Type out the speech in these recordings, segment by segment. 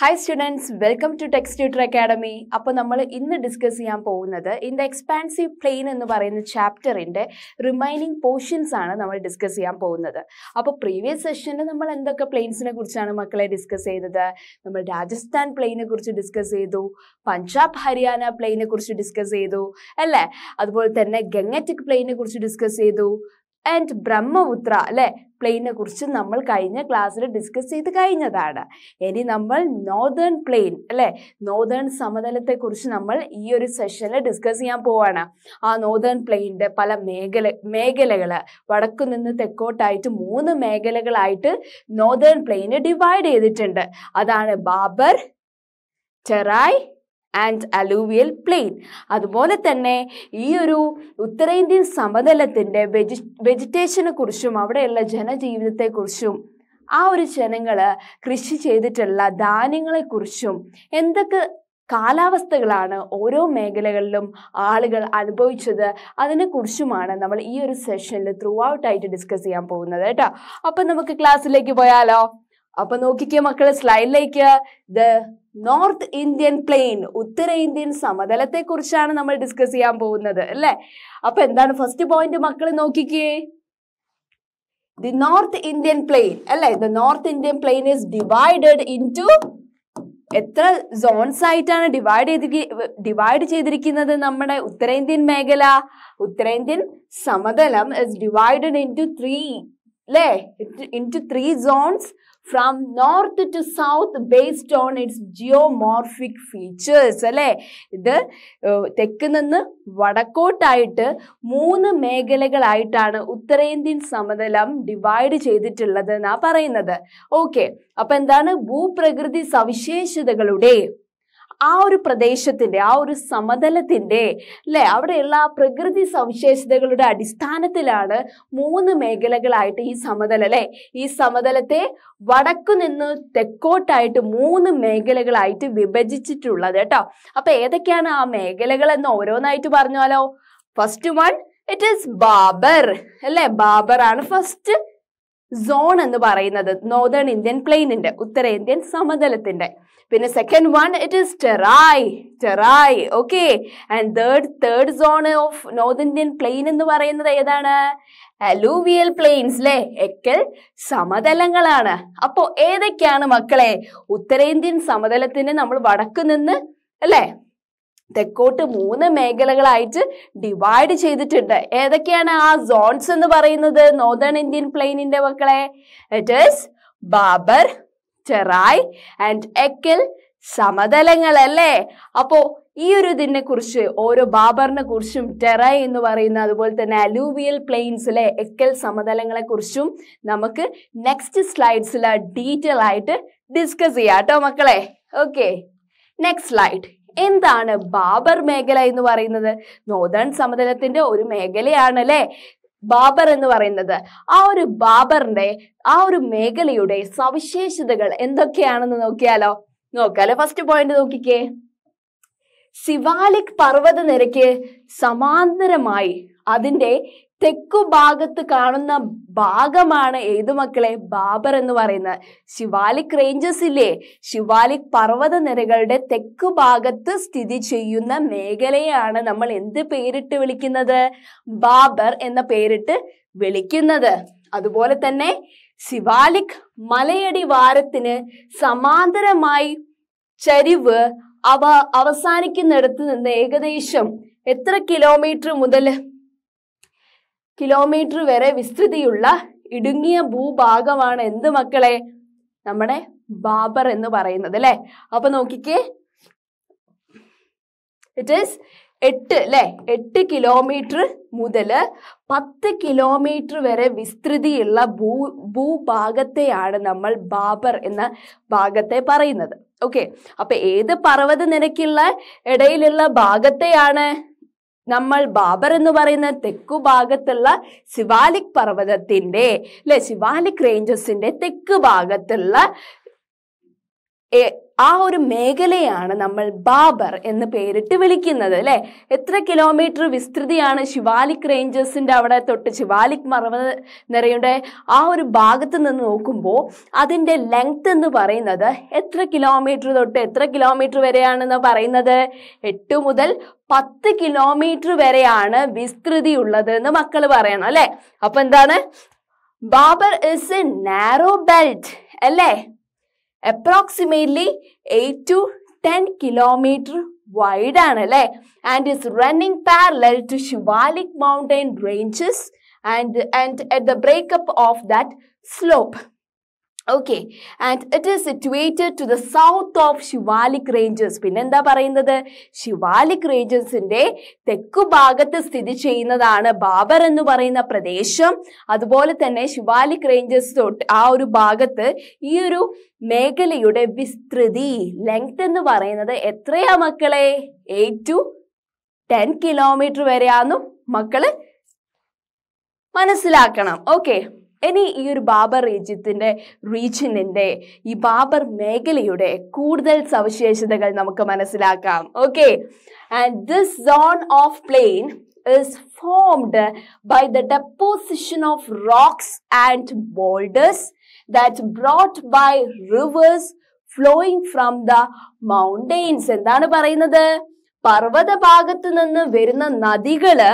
Hi students welcome to text tutor academy അപ്പോൾ നമ്മൾ ഇന്ന് ഡിസ്കസ് ചെയ്യാൻ പോകുന്നത് ഇൻ ദ എക്സ്പാൻസീവ് പ്ലെയിൻ എന്ന് പറയുന്ന ചാപ്റ്ററിൻ്റെ റിമൈനിങ് പോർഷൻസ് ആണ് നമ്മൾ ഡിസ്കസ് ചെയ്യാൻ പോകുന്നത് അപ്പോൾ പ്രീവിയസ് സെഷനിൽ നമ്മൾ എന്തൊക്കെ പ്ലെയിൻസിനെ കുറിച്ചാണ് മക്കളെ ഡിസ്കസ് ചെയ്തത് നമ്മൾ രാജസ്ഥാൻ പ്ലെയിനെ കുറിച്ച് ഡിസ്കസ് ചെയ്തു പഞ്ചാബ് ഹരിയാന പ്ലെയിനെ കുറിച്ച് ഡിസ്കസ് ചെയ്തു അല്ലേ അതുപോലെ തന്നെ ഗംഗറ്റിക് പ്ലെയിനെ കുറിച്ച് ഡിസ്കസ് ചെയ്തു ആൻഡ് ബ്രഹ്മപുത്ര അല്ലെ പ്ലെയിനെ കുറിച്ച് നമ്മൾ കഴിഞ്ഞ ക്ലാസ്സിൽ ഡിസ്കസ് ചെയ്ത് കഴിഞ്ഞതാണ് ഇനി നമ്മൾ നോർത്തേൺ പ്ലെയിൻ അല്ലെ നോർത്തേൺ കുറിച്ച് നമ്മൾ ഈ ഒരു സെഷനിൽ ഡിസ്കസ് ചെയ്യാൻ പോവാണ് ആ നോർത്തേൺ പ്ലെയിൻ്റെ പല മേഖല മേഖലകൾ വടക്കു നിന്ന് തെക്കോട്ടായിട്ട് മൂന്ന് മേഖലകളായിട്ട് നോർത്തേൺ പ്ലെയിന് ഡിവൈഡ് ചെയ്തിട്ടുണ്ട് അതാണ് Bhabar Terai and alluvial plain അതുപോലെ തന്നെ ഈ ഒരു ഉത്തരേന്ത്യൻ സമതലത്തിൻ്റെ വെജി വെജിറ്റേഷനെ കുറിച്ചും അവിടെയുള്ള ജനജീവിതത്തെക്കുറിച്ചും ആ ഒരു ജനങ്ങൾ കൃഷി ചെയ്തിട്ടുള്ള ധാന്യങ്ങളെക്കുറിച്ചും എന്തൊക്കെ കാലാവസ്ഥകളാണ് ഓരോ മേഖലകളിലും ആളുകൾ അനുഭവിച്ചത് അതിനെക്കുറിച്ചുമാണ് നമ്മൾ ഈ ഒരു സെഷനിൽ ത്രൂ ഔട്ടായിട്ട് ഡിസ്കസ് ചെയ്യാൻ പോകുന്നത് കേട്ടോ അപ്പം നമുക്ക് ക്ലാസ്സിലേക്ക് പോയാലോ അപ്പം നോക്കിക്കോ മക്കൾ സ്ലൈഡിലേക്ക് ദ നോർത്ത് ഇന്ത്യൻ പ്ലെയിൻ ഉത്തരേന്ത്യൻ സമതലത്തെ കുറിച്ചാണ് നമ്മൾ ഡിസ്കസ് ചെയ്യാൻ പോകുന്നത് അല്ലേ അപ്പൊ എന്താണ് ഫസ്റ്റ് പോയിന്റ് മക്കൾ നോക്കിക്കേ ദി നോർത്ത് ഇന്ത്യൻ പ്ലെയിൻ അല്ലെ the north Indian plain is divided in എത്ര സോൺസ് ആയിട്ടാണ് ഡിവൈഡ് ചെയ്തിരിക്ക ഡിവൈഡ് ചെയ്തിരിക്കുന്നത് നമ്മുടെ ഉത്തരേന്ത്യൻ മേഖല ഉത്തരേന്ത്യൻ സമതലം ഇസ് ഡിവൈഡഡ് ഇൻ ത്രീ അല്ലേ in three zones from north to south based on its geomorphic features അല്ലേ ഇത് തെക്ക് നിന്ന് വടക്കോട്ടായിട്ട് മൂന്ന് മേഖലകളായിട്ടാണ് ഉത്തരേന്ത്യൻ സമതലം ഡിവൈഡ് ചെയ്തിട്ടുള്ളത് എന്നാ പറയുന്നത് ഓക്കെ അപ്പൊ എന്താണ് ഭൂപ്രകൃതി സവിശേഷതകളുടെ ആ ഒരു പ്രദേശത്തിൻ്റെ ആ ഒരു സമതലത്തിൻ്റെ അല്ലേ അവിടെയുള്ള പ്രകൃതി സവിശേഷതകളുടെ അടിസ്ഥാനത്തിലാണ് മൂന്ന് മേഖലകളായിട്ട് ഈ സമതലം അല്ലേ ഈ സമതലത്തെ വടക്കു നിന്ന് തെക്കോട്ടായിട്ട് മൂന്ന് മേഖലകളായിട്ട് വിഭജിച്ചിട്ടുള്ളത് കേട്ടോ അപ്പൊ ഏതൊക്കെയാണ് ആ മേഖലകൾ എന്ന് ഓരോന്നായിട്ട് പറഞ്ഞാലോ first one it is Bhabar അല്ലേ ബാബർ ആണ് ഫസ്റ്റ് സോൺ എന്ന് പറയുന്നത് നോർത്തേൺ ഇന്ത്യൻ പ്ലെയിനിന്റെ ഉത്തരേന്ത്യൻ സമതലത്തിന്റെ പിന്നെ second one it is Terai Terai okay and third third zone of north Indian plain എന്ന് പറയുന്നത് ഏതാണ് അലൂവിയൽ പ്ലെയിൻസ് അല്ലെ എക്കൽ സമതലങ്ങളാണ് അപ്പോ ഏതൊക്കെയാണ് മക്കളെ ഉത്തരേന്ത്യൻ സമതലത്തിന് നമ്മൾ വടക്ക് നിന്ന് അല്ലേ തെക്കോട്ട് മൂന്ന് മേഖലകളായിട്ട് ഡിവൈഡ് ചെയ്തിട്ടുണ്ട് ഏതൊക്കെയാണ് ആ സോൺസ് എന്ന് പറയുന്നത് നോർത്തേൺ ഇന്ത്യൻ പ്ലെയിനിന്റെ മക്കളെ it is Bhabar Terai and എക്കൽ അല്ലേ അപ്പോ ഈ ഒരു ഇതിനെ കുറിച്ച് ഓരോ ബാബറിനെ കുറിച്ചും ടെറൈ എന്ന് പറയുന്ന അതുപോലെ തന്നെ അലൂവിയൽ പ്ലെയിൻസിലെ എക്കൽ സമതലങ്ങളെ കുറിച്ചും നമുക്ക് നെക്സ്റ്റ് സ്ലൈഡ്സിൽ ഡീറ്റെയിൽ ആയിട്ട് ഡിസ്കസ് ചെയ്യാം കേട്ടോ മക്കളെ ഓക്കെ നെക്സ്റ്റ് സ്ലൈഡ് എന്താണ് ബാബർ മേഖല എന്ന് പറയുന്നത് നോതേൺ സമതലത്തിന്റെ ഒരു മേഖലയാണ് അല്ലേ ബാബർ എന്ന് പറയുന്നത് ആ ഒരു ബാബറിന്റെ ആ ഒരു മേഖലയുടെ സവിശേഷതകൾ എന്തൊക്കെയാണെന്ന് നോക്കിയാലോ നോക്കാലോ ഫസ്റ്റ് പോയിന്റ് നോക്കിക്കേ പർവ്വത നിരക്ക് സമാന്തരമായി അതിന്റെ തെക്കു ഭാഗത്ത് കാണുന്ന ഭാഗമാണ് ഏതു മക്കളെ ബാബർ എന്ന് പറയുന്നത് ശിവാലിക് റേഞ്ചസ് ഇല്ലേ ശിവാലിക് പർവ്വത നിരകളുടെ തെക്കു ഭാഗത്ത് സ്ഥിതി ചെയ്യുന്ന മേഖലയാണ് നമ്മൾ എന്ത് പേരിട്ട് വിളിക്കുന്നത് ബാബർ എന്ന പേരിട്ട് വിളിക്കുന്നത് അതുപോലെ തന്നെ ശിവാലിക് മലയടി വാരത്തിന് സമാന്തരമായി ചരിവ് അവ അവസാനിക്കുന്നിടത്ത് നിന്ന് ഏകദേശം എത്ര കിലോമീറ്റർ മുതൽ കിലോമീറ്റർ വരെ വിസ്തൃതിയുള്ള ഇടുങ്ങിയ ഭൂഭാഗമാണ് എന്ത് മക്കളെ നമ്മുടെ ബാബർ എന്ന് പറയുന്നത് അല്ലെ അപ്പൊ നോക്കിക്കേ ഇറ്റ് ഈസ് എട്ട് അല്ലെ എട്ട് കിലോമീറ്റർ മുതൽ പത്ത് കിലോമീറ്റർ വരെ വിസ്തൃതിയുള്ള ഭൂ ഭൂഭാഗത്തെയാണ് നമ്മൾ ബാബർ എന്ന ഭാഗത്തെ പറയുന്നത് ഓക്കെ അപ്പൊ ഏത് പർവ്വത നിരക്കുള്ള ഇടയിലുള്ള ഭാഗത്തെയാണ് നമ്മൾ ബാബർ എന്ന് പറയുന്ന തെക്കു ഭാഗത്തുള്ള ശിവാലിക് പർവ്വതത്തിന്റെ അല്ലെ ശിവാലിക് റേഞ്ചസിന്റെ തെക്ക് ഭാഗത്തുള്ള ആ ഒരു മേഖലയാണ് നമ്മൾ ബാബർ എന്ന് പേരിട്ട് വിളിക്കുന്നത് അല്ലെ എത്ര കിലോമീറ്റർ വിസ്തൃതിയാണ് ശിവാലിക് റേഞ്ചേഴ്സിന്റെ അവിടെ തൊട്ട് ശിവാലിക് മറവ് നിറയുടെ ആ ഒരു ഭാഗത്ത് നിന്ന് നോക്കുമ്പോൾ അതിൻ്റെ ലെങ്ത് എന്ന് പറയുന്നത് എത്ര കിലോമീറ്റർ തൊട്ട് എത്ര കിലോമീറ്റർ വരെയാണെന്ന് പറയുന്നത് എട്ട് മുതൽ പത്ത് കിലോമീറ്റർ വരെയാണ് വിസ്തൃതി ഉള്ളത് എന്ന് മക്കൾ പറയണം അല്ലെ അപ്പൊ എന്താണ് Bhabar is a narrow belt അല്ലേ approximately 8 to 10 km wide and is running parallel to Shivalik mountain ranges and, and at the breakup of that slope. Okay and it is situated to the south of Shivalik ranges എന്താ പറയുന്നത് ശിവാലിക് റേഞ്ചസിന്റെ തെക്കു ഭാഗത്ത് സ്ഥിതി ചെയ്യുന്നതാണ് ബാബർ എന്ന് പറയുന്ന പ്രദേശം അതുപോലെ തന്നെ ശിവാലിക് റേഞ്ചസ് തൊട്ട് ആ ഒരു ഭാഗത്ത് ഈ ഒരു മേഖലയുടെ വിസ്തൃതി ലെങ്ത് എന്ന് പറയുന്നത് എത്രയാ മക്കളെ എയ്റ്റ് ടു ടെൻ കിലോമീറ്റർ വരെയാന്നും മക്കള് മനസ്സിലാക്കണം ഓക്കെ ഇനി ഈ ഒരു ബാബർ റീജ്യത്തിൻ്റെ റീജിയനിൻ്റെ ഈ ബാബർ മേഖലയുടെ കൂടുതൽ സവിശേഷതകൾ നമുക്ക് മനസ്സിലാക്കാം okay and this zone of plain is formed by the deposition of rocks and boulders that brought by rivers flowing from the mountains എന്താണ് പറയുന്നത് പർവ്വത ഭാഗത്ത് നിന്ന് വരുന്ന നദികള്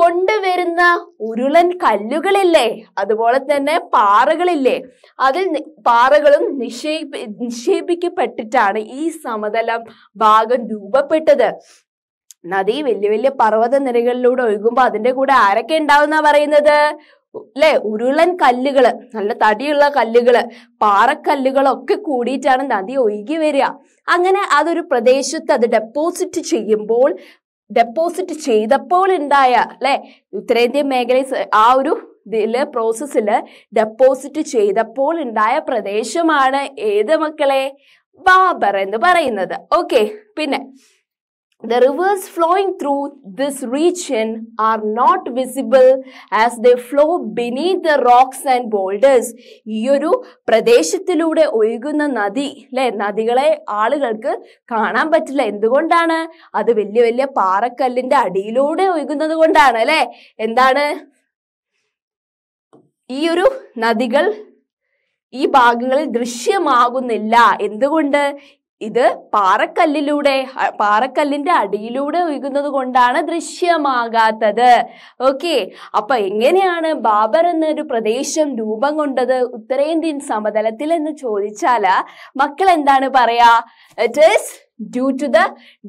കൊണ്ടുവരുന്ന ഉരുളൻ കല്ലുകളില്ലേ അതുപോലെ തന്നെ പാറകളില്ലേ അതിൽ പാറകളും നിക്ഷേപി നിക്ഷേപിക്കപ്പെട്ടിട്ടാണ് ഈ സമതലം ഭാഗം രൂപപ്പെട്ടത് നദി വലിയ വലിയ പർവ്വത നിരകളിലൂടെ ഒഴുകുമ്പോൾ അതിന്റെ കൂടെ ആരൊക്കെ ഉണ്ടാവുന്ന പറയുന്നത് ല്ലേ ഉരുളൻ കല്ലുകള് നല്ല തടിയുള്ള കല്ലുകള് പാറക്കല്ലുകളൊക്കെ കൂടിയിട്ടാണ് നദി ഒഴുകി വരിക അങ്ങനെ അതൊരു പ്രദേശത്ത് അത് ഡെപ്പോസിറ്റ് ചെയ്യുമ്പോൾ ഡെപ്പോസിറ്റ് ചെയ്തപ്പോൾ ഉണ്ടായ അല്ലെ ഉത്തരേന്ത്യൻ മേഖലയിൽ ആ ഒരു ഇതില് പ്രോസസ്സില് ഡെപ്പോസിറ്റ് ചെയ്തപ്പോൾ ഉണ്ടായ പ്രദേശമാണ് ഏത് മക്കളെ ബാബർ എന്ന് പറയുന്നത് ഓക്കെ പിന്നെ The rivers flowing through this region are not visible as they flow beneath the rocks and boulders. ഈ ഒരു പ്രദേശത്തിലൂടെ ഒഴുകുന്ന നദി അല്ലെ നദികളെ ആളുകൾക്ക് കാണാൻ പറ്റില്ല എന്തുകൊണ്ടാണ് അത് വലിയ വലിയ പാറക്കല്ലിന്റെ അടിയിലൂടെ ഒഴുകുന്നത് കൊണ്ടാണ് അല്ലെ എന്താണ് ഈ ഒരു നദികൾ ഈ ഭാഗങ്ങളിൽ ദൃശ്യമാകുന്നില്ല എന്തുകൊണ്ട് ഇത് പാറക്കല്ലിലൂടെ പാറക്കല്ലിന്റെ അടിയിലൂടെ ഒഴുകുന്നത് കൊണ്ടാണ് ദൃശ്യമാകാത്തത് ഓക്കെ അപ്പൊ എങ്ങനെയാണ് ബാബർ എന്നൊരു പ്രദേശം രൂപം കൊണ്ടത് ഉത്തരേന്ത്യൻ സമതലത്തിൽ എന്ന് ചോദിച്ചാൽ മക്കൾ എന്താണ് പറയാ it is due to the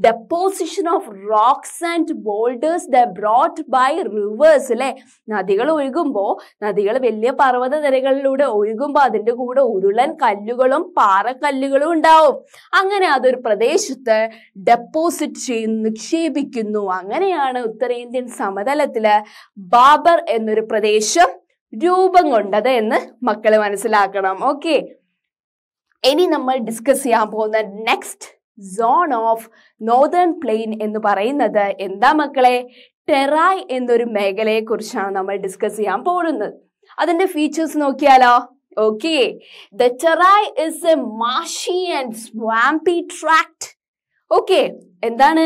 deposition of rocks and boulders that brought by rivers അല്ലെ നദികൾ ഒഴുകുമ്പോൾ നദികൾ വലിയ പർവ്വത നിരകളിലൂടെ ഒഴുകുമ്പോൾ അതിൻ്റെ കൂടെ ഉരുളൻ കല്ലുകളും പാറക്കല്ലുകളും ഉണ്ടാവും അങ്ങനെ അതൊരു പ്രദേശത്ത് ഡെപ്പോസിറ്റ് ചെയ്യുന്നു നിക്ഷേപിക്കുന്നു അങ്ങനെയാണ് ഉത്തരേന്ത്യൻ സമതലത്തില് ബാബർ എന്നൊരു പ്രദേശം രൂപം കൊണ്ടത് എന്ന് മക്കൾ മനസ്സിലാക്കണം ഓക്കെ ഇനി നമ്മൾ ഡിസ്കസ് ചെയ്യാൻ പോകുന്ന next zone of northern plain എന്ന് പറയുന്നത് എന്താ മക്കളെ ടെറായ് എന്നൊരു മേഖലയെ കുറിച്ചാണ് നമ്മൾ ഡിസ്കസ് ചെയ്യാൻ പോകുന്നത് അതിന്റെ ഫീച്ചേഴ്സ് നോക്കിയാലോ okay the Terai is a marshy and swampy tract okay എന്താണ്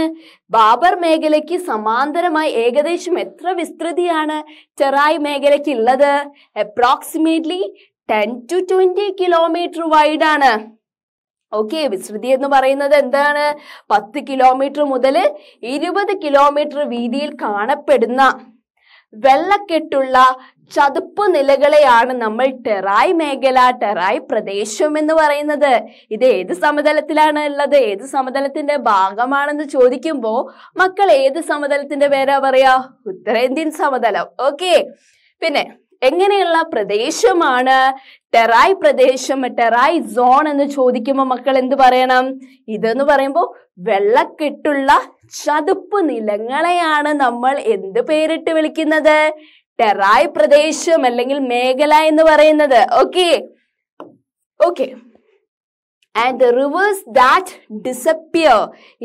ബാബർ മേഖലയ്ക്ക് സമാന്തരമായി ഏകദേശം എത്ര വിസ്തൃതിയാണ് ചെറായ് മേഖലയ്ക്ക് ഉള്ളത് approximately ten to twenty kilometre വൈഡാണ് ഓക്കെ വിസ്തൃതി എന്ന് പറയുന്നത് എന്താണ് പത്ത് കിലോമീറ്റർ മുതൽ ഇരുപത് കിലോമീറ്റർ വീതിയിൽ കാണപ്പെടുന്ന വെള്ളക്കെട്ടുള്ള ചതുപ്പ് നിലകളെയാണ് നമ്മൾ ടെറായ് മേഖല ടെറായ് പ്രദേശം എന്ന് പറയുന്നത് ഇത് ഏത് സമതലത്തിലാണ് ഉള്ളത് ഏത് സമതലത്തിന്റെ ഭാഗമാണെന്ന് ചോദിക്കുമ്പോൾ മക്കൾ ഏത് സമതലത്തിന്റെ പേരാ പറയാ ഉത്തരേന്ത്യൻ സമതലം ഓക്കെ പിന്നെ എങ്ങനെയുള്ള പ്രദേശമാണ് ടെറായ് പ്രദേശം ടെറായ് സോൺ എന്ന് ചോദിക്കുമ്പോൾ മക്കൾ എന്ത് പറയണം ഇതെന്ന് പറയുമ്പോൾ വെള്ളക്കെട്ടുള്ള ചതുപ്പ് നിലങ്ങളെയാണ് നമ്മൾ എന്ത് പേരിട്ട് വിളിക്കുന്നത് ടെറായ് പ്രദേശം അല്ലെങ്കിൽ മേഖല എന്ന് പറയുന്നത് okay okay and the rivers that disappear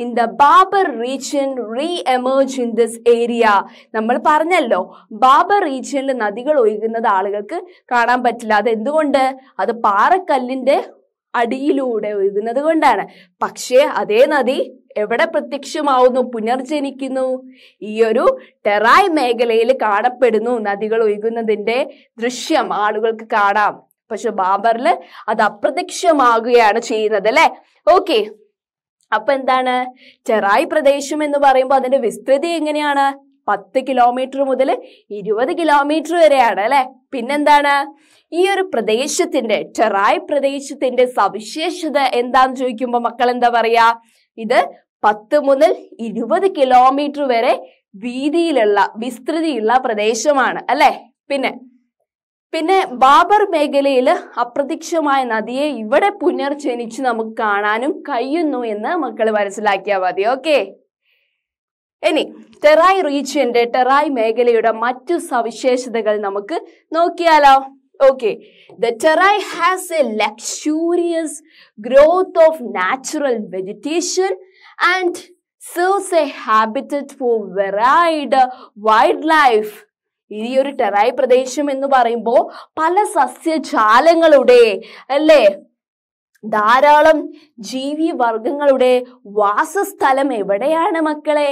in the Bhabar region re-emerge in this area. നമ്മൾ പറഞ്ഞല്ലോ ബാബർ റീജിയനിൽ നദികൾ ഒഴുകുന്നത് ആളുകൾക്ക് കാണാൻ പറ്റില്ല അത് എന്തുകൊണ്ട് അത് പാറക്കല്ലിന്റെ അടിയിലൂടെ ഒഴുകുന്നത് കൊണ്ടാണ് പക്ഷേ അതേ നദി എവിടെ പ്രത്യക്ഷമാവുന്നു പുനർജനിക്കുന്നു ഈ ഒരു ടെറായ് മേഖലയിൽ കാണപ്പെടുന്നു നദികൾ ഒഴുകുന്നതിൻ്റെ ദൃശ്യം ആളുകൾക്ക് കാണാം പക്ഷെ ബാബറിൽ അത് അപ്രത്യക്ഷമാകുകയാണ് ചെയ്യുന്നത് അല്ലെ ഓക്കെ അപ്പൊ എന്താണ് ചെറായ് പ്രദേശം എന്ന് പറയുമ്പോൾ അതിന്റെ വിസ്തൃതി എങ്ങനെയാണ് പത്ത് കിലോമീറ്റർ മുതൽ ഇരുപത് കിലോമീറ്റർ വരെയാണ് അല്ലെ പിന്നെന്താണ് ഈ ഒരു പ്രദേശത്തിന്റെ ചെറായ് പ്രദേശത്തിന്റെ സവിശേഷത എന്താന്ന് ചോദിക്കുമ്പോൾ മക്കൾ എന്താ പറയാ ഇത് പത്ത് മുതൽ ഇരുപത് കിലോമീറ്റർ വരെ വീതിയിലുള്ള വിസ്തൃതിയുള്ള പ്രദേശമാണ് അല്ലെ പിന്നെ പിന്നെ ബാബർ മേഖലയിൽ അപ്രത്യക്ഷമായ നദിയെ ഇവിടെ പുനർജനിച്ച് നമുക്ക് കാണാനും കഴിയുന്നു എന്ന് മക്കൾ മനസ്സിലാക്കിയാൽ മതി ഓക്കെ ഇനി ടെറായ് റീജിയന്റെ ടെറായ് മേഖലയുടെ മറ്റു സവിശേഷതകൾ നമുക്ക് നോക്കിയാലോ okay the Terai has a luxurious growth of natural vegetation and serves a habitat for varied wildlife ഈ ഒരു ടെറായി പ്രദേശം എന്ന് പറയുമ്പോൾ പല സസ്യജാലങ്ങളുടെ അല്ലേ ധാരാളം ജീവി വർഗങ്ങളുടെ വാസസ്ഥലം എവിടെയാണ് മക്കളെ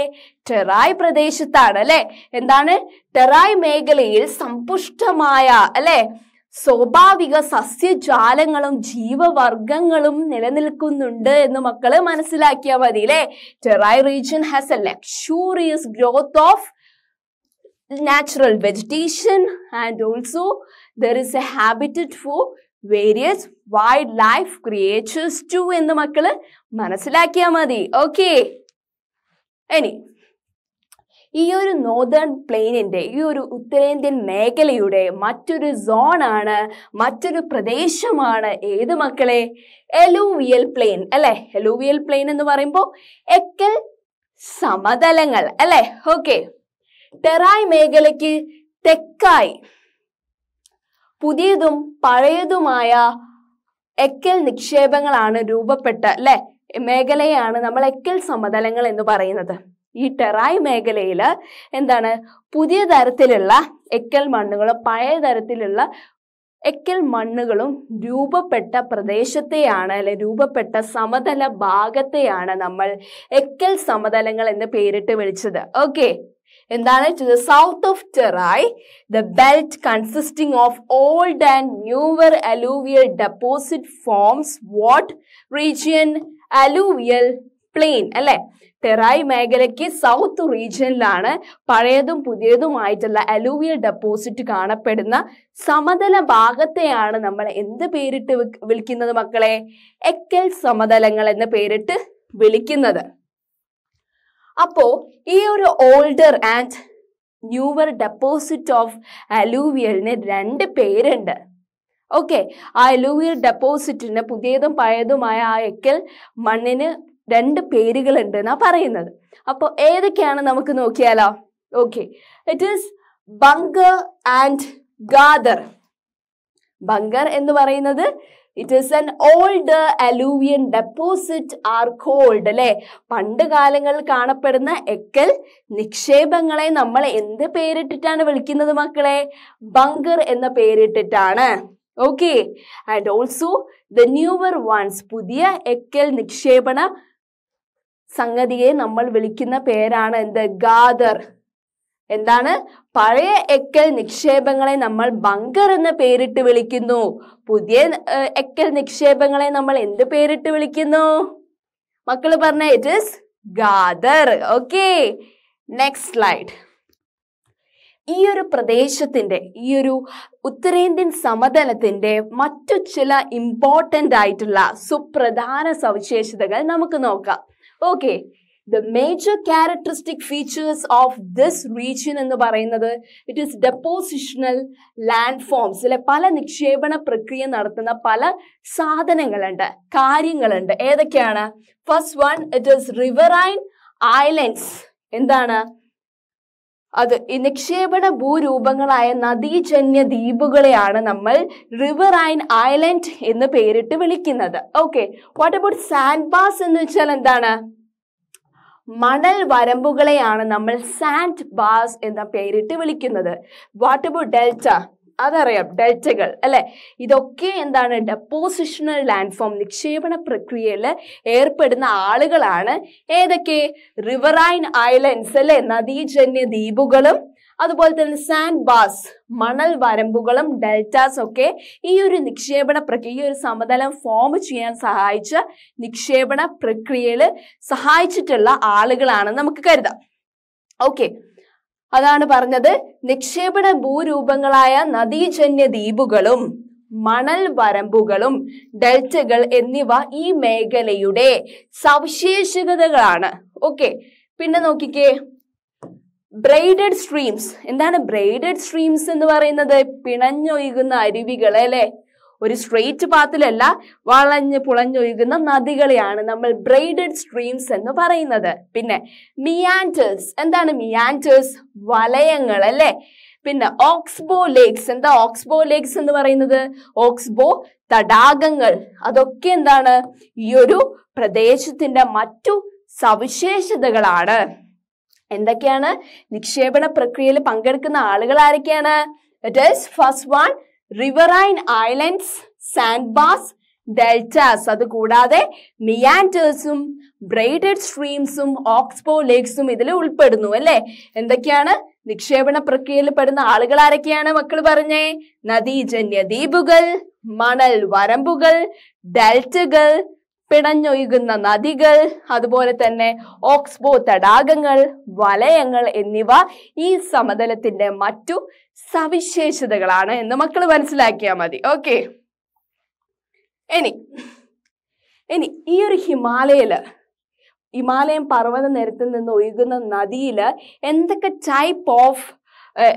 ടെറായ് പ്രദേശത്താണ് അല്ലെ എന്താണ് ടെറായ് മേഖലയിൽ സമ്പുഷ്ടമായ അല്ലെ സ്വാഭാവിക സസ്യജാലങ്ങളും ജീവവർഗങ്ങളും നിലനിൽക്കുന്നുണ്ട് എന്ന് മക്കൾ മനസ്സിലാക്കിയാൽ മതി അല്ലെ Terai region has a luxurious growth of natural vegetation and also there is a habitat for various wildlife creatures too too എന്ന് മക്കള് manasilakkiya മതി okay any ഈ ഒരു നോർദേൺ പ്ലെയിനിൻ്റെ ഈ ഒരു ഉത്തരേന്ത്യൻ മേഖലയുടെ മറ്റൊരു സോണാണ് മറ്റൊരു പ്രദേശമാണ് ഏത് മക്കളെ എലൂവിയൽ പ്ലെയിൻ അല്ലേ എലൂവിയൽ പ്ലെയിൻ എന്ന് പറയുമ്പോൾ എക്കൽ സമതലങ്ങൾ അല്ലേ ഓക്കെ തെറായ് മേഖലയ്ക്ക് തെക്കായി പുതിയതും പഴയതുമായ എക്കൽ നിക്ഷേപങ്ങളാണ് രൂപപ്പെട്ട അല്ലെ മേഖലയാണ് നമ്മൾ എക്കൽ സമതലങ്ങൾ എന്ന് പറയുന്നത് ഈ ടെറായ് മേഖലയിൽ എന്താണ് പുതിയ തരത്തിലുള്ള എക്കൽ മണ്ണുകളും പഴയ തരത്തിലുള്ള എക്കൽ മണ്ണുകളും രൂപപ്പെട്ട പ്രദേശത്തെയാണ് അല്ലെ രൂപപ്പെട്ട സമതല ഭാഗത്തെയാണ് നമ്മൾ എക്കൽ സമതലങ്ങൾ എന്ന് പേരിട്ട് വിളിച്ചത് ഓക്കെ എന്താണ് to the south of Terai the belt consisting of old and newer alluvial deposit forms what region alluvial plain അല്ലെ ടെറായ് മേഖലയ്ക്ക് സൗത്ത് റീജിയനിലാണ് പഴയതും പുതിയതുമായിട്ടുള്ള അലൂവിയൽ ഡെപ്പോസിറ്റ് കാണപ്പെടുന്ന സമതല ഭാഗത്തെയാണ് നമ്മൾ എന്ത് പേരിട്ട് വിളിക്കുന്നത് മക്കളെ എക്കൽ സമതലങ്ങൾ എന്ന പേരിട്ട് വിളിക്കുന്നത് അപ്പോൾ ഈ ഒരു older and newer deposit of അലൂവിയലിന് രണ്ട് പേരുണ്ട് ഓക്കെ ആ അലൂവിയൽ ഡെപ്പോസിറ്റിന് പുതിയതും പഴയതുമായ ആ എക്കൽ മണ്ണിന് രണ്ട് പേരുകളുണ്ട് എന്നാണ് പറയുന്നത് അപ്പോൾ ഏതൊക്കെയാണ് നമുക്ക് നോക്കിയാലോ okay it is Bhangar and Khadar Bhangar എന്ന് പറയുന്നത് it is an old alluvial deposit are called അല്ലെ പണ്ട് കാലങ്ങളിൽ കാണപ്പെടുന്ന എക്കൽ നിക്ഷേപങ്ങളെ നമ്മൾ എന്ത് പേരിട്ടിട്ടാണ് വിളിക്കുന്നത് മക്കളെ ബങ്കർ എന്ന പേരിട്ടിട്ടാണ് okay and also the newer once പുതിയ എക്കൽ നിക്ഷേപണ സംഗതിയെ നമ്മൾ വിളിക്കുന്ന പേരാണ് എന്ത് ഗാദർ എന്താണ് പഴയ എക്കൽ നിക്ഷേപങ്ങളെ നമ്മൾ ബങ്കർ എന്ന് പേരിട്ട് വിളിക്കുന്നു പുതിയ എക്കൽ നിക്ഷേപങ്ങളെ നമ്മൾ എന്ത് പേരിട്ട് വിളിക്കുന്നു മക്കൾ പറഞ്ഞ it is Khadar okay next slide ഈ ഒരു പ്രദേശത്തിൻ്റെ ഈ ഒരു ഉത്തരേന്ത്യൻ സമതലത്തിൻ്റെ മറ്റു ചില ഇമ്പോർട്ടൻ്റ് ആയിട്ടുള്ള സുപ്രധാന സവിശേഷതകൾ നമുക്ക് നോക്കാം okay the major characteristic features of this region എന്ന് പറയുന്നത് it is depositional land forms അല്ലെ പല നിക്ഷേപണ പ്രക്രിയ നടത്തുന്ന പല സാധനങ്ങളുണ്ട് കാര്യങ്ങളുണ്ട് ഏതൊക്കെയാണ് first one it is riverine islands എന്താണ് അത് നിക്ഷേപണ ഭൂരൂപങ്ങളായ നദീജന്യ ദ്വീപുകളെയാണ് നമ്മൾ റിവർ ആൻഡ് ഐലൻഡ് എന്ന് പേരിട്ട് വിളിക്കുന്നത് okay what about sand bars എന്ന് വെച്ചാൽ എന്താണ് മണൽ വരമ്പുകളെയാണ് നമ്മൾ സാൻഡ് ബാസ് എന്ന പേരിട്ട് വിളിക്കുന്നത് വാട്ട് അബൌട്ട് ഡെൽറ്റ അതറിയാം ഡെൽറ്റകൾ അല്ലെ ഇതൊക്കെ എന്താണ് ഡെപ്പോസിഷണൽ ലാൻഡ്ഫോം നിക്ഷേപണ പ്രക്രിയയിൽ ഏർപ്പെടുന്ന ആളുകളാണ് ഏതൊക്കെ റിവറൈൻ ഐലൻഡ്സ് അല്ലെ നദീജന്യ ദ്വീപുകളും അതുപോലെ തന്നെ സാൻഡ് ബാസ് മണൽ വരമ്പുകളും ഡെൽറ്റാസ് ഒക്കെ ഈ ഒരു നിക്ഷേപണ പ്രക്രിയ ഒരു സമതലം ഫോം ചെയ്യാൻ സഹായിച്ച നിക്ഷേപണ പ്രക്രിയയിൽ സഹായിച്ചിട്ടുള്ള ആളുകളാണ് നമുക്ക് കരുതാം ഓക്കെ അതാണ് പറഞ്ഞത് നിക്ഷേപണ ഭൂരൂപങ്ങളായ നദീജന്യ ദ്വീപുകളും മണൽ വരമ്പുകളും ഡെൽറ്റകൾ എന്നിവ ഈ മേഖലയുടെ സവിശേഷതകളാണ് ഓക്കെ പിന്നെ നോക്കിക്കേ ബ്രൈഡഡ് സ്ട്രീംസ് എന്താണ് ബ്രൈഡഡ് സ്ട്രീംസ് എന്ന് പറയുന്നത് പിണഞ്ഞൊഴുകുന്ന അരുവികളെ അല്ലെ ഒരു സ്ട്രെയിറ്റ് പാത്തിലല്ല വളഞ്ഞ് പുളഞ്ഞൊഴുകുന്ന നദികളെയാണ് നമ്മൾ ബ്രൈഡഡ് സ്ട്രീംസ് എന്ന് പറയുന്നത് പിന്നെ മിയാൻറ്റേഴ്സ് എന്താണ് മിയാൻറ്റേഴ്സ് വലയങ്ങൾ അല്ലേ പിന്നെ ഓക്സ്ബോ ലേക്സ് എന്താ ഓക്സ്ബോ ലേക്സ് എന്ന് പറയുന്നത് ഓക്സ്ബോ തടാകങ്ങൾ അതൊക്കെ എന്താണ് ഈ ഒരു പ്രദേശത്തിന്റെ മറ്റു സവിശേഷതകളാണ് എന്തൊക്കെയാണ് നിക്ഷേപണ പ്രക്രിയയിൽ പങ്കെടുക്കുന്ന ആളുകൾ ആരൊക്കെയാണ് it is first one riverine islands sand bars deltas അത് കൂടാതെ മിയാൻറ്റേഴ്സും ബ്രൈഡഡ് സ്ട്രീംസും ഓക്സ്പോ ലേക്സും ഇതിൽ ഉൾപ്പെടുന്നു അല്ലേ എന്തൊക്കെയാണ് നിക്ഷേപണ പ്രക്രിയയിൽ പെടുന്ന ആളുകൾ ആരൊക്കെയാണ് മക്കൾ പറഞ്ഞേ നദീജന്യ ദ്വീപുകൾ മണൽ വരമ്പുകൾ ഡെൽറ്റുകൾ പിടഞ്ഞൊഴുകുന്ന നദികൾ അതുപോലെ തന്നെ ഓക്സ്ബോ തടാകങ്ങൾ വലയങ്ങൾ എന്നിവ ഈ സമതലത്തിന്റെ മറ്റു സവിശേഷതകളാണ് എന്ന് മക്കൾ മനസ്സിലാക്കിയാൽ മതി ഓക്കെ ഇനി ഇനി ഈ ഒരു ഹിമാലയയില് ഹിമാലയം പർവ്വത നിരത്തിൽ നിന്ന് ഒഴുകുന്ന നദിയിൽ എന്തൊക്കെ ടൈപ്പ് ഓഫ്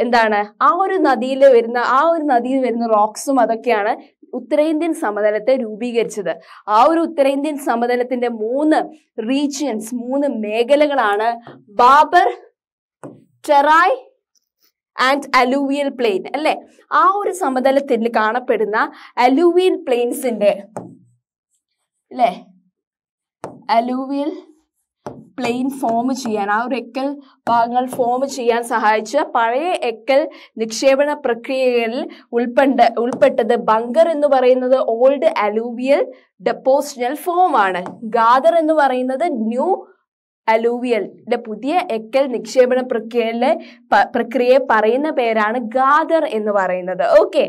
എന്താണ് ആ ഒരു നദിയിൽ വരുന്ന ആ ഒരു നദിയിൽ വരുന്ന റോക്സും അതൊക്കെയാണ് ഉത്തരേന്ത്യൻ സമതലത്തെ രൂപീകരിച്ചത് ആ ഒരു ഉത്തരേന്ത്യൻ സമതലത്തിന്റെ മൂന്ന് റീജിയൻസ് മൂന്ന് മേഖലകളാണ് Bhabar Terai and alluvial plain അല്ലെ ആ ഒരു സമതലത്തിൽ കാണപ്പെടുന്ന അലൂവിയൽ പ്ലെയിൻസിന്റെ അല്ലെ അലൂവിയൽ പ്ലെയിൻ ഫോം ചെയ്യാൻ ആ ഒരു എക്കൽ ഭാഗങ്ങൾ ഫോം ചെയ്യാൻ സഹായിച്ച പഴയ എക്കൽ നിക്ഷേപണ പ്രക്രിയകളിൽ ഉൾപ്പെണ്ട് ഉൾപ്പെട്ടത് ബങ്കർ എന്ന് പറയുന്നത് ഓൾഡ് അലൂവിയൽ ഡെപ്പോസിറ്റൽ ഫോം ആണ് ഗാദർ എന്ന് പറയുന്നത് ന്യൂ അലൂവിയൽ പുതിയ എക്കൽ നിക്ഷേപണ പ്രക്രിയയിലെ പ്രക്രിയയെ പറയുന്ന പേരാണ് ഗാദർ എന്ന് പറയുന്നത് ഓക്കെ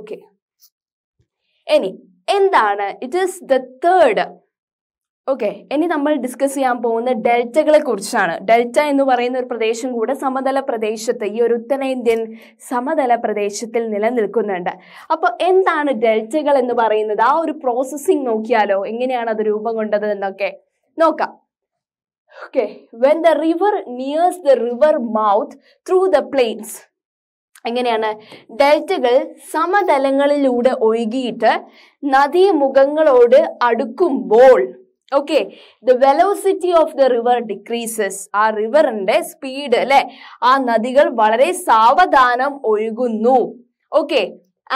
ഓക്കെ ah, ഇനി എന്താണ് it is the third okay ഇനി നമ്മൾ ഡിസ്കസ് ചെയ്യാൻ പോകുന്ന ഡെൽറ്റകളെ കുറിച്ചാണ് ഡെൽറ്റ എന്ന് പറയുന്ന ഒരു പ്രദേശം കൂടെ സമതല പ്രദേശത്ത് ഈ ഒരു ഉത്തരേന്ത്യൻ സമതല പ്രദേശത്തിൽ നിലനിൽക്കുന്നുണ്ട് അപ്പോൾ എന്താണ് ഡെൽറ്റകൾ എന്ന് പറയുന്നത് ആ ഒരു പ്രോസസ്സിങ് നോക്കിയാലോ എങ്ങനെയാണ് അത് രൂപം കൊണ്ടത് എന്നൊക്കെ നോക്കാം okay when the river nears the river mouth through the plains എങ്ങനെയാണ് ഡെൽറ്റകൾ സമതലങ്ങളിലൂടെ ഒഴുകിയിട്ട് നദീമുഖങ്ങളോട് അടുക്കുമ്പോൾ okay the velocity of the river decreases aa river inde speed le, aa nadigal valare saavadhanam oyugunu okay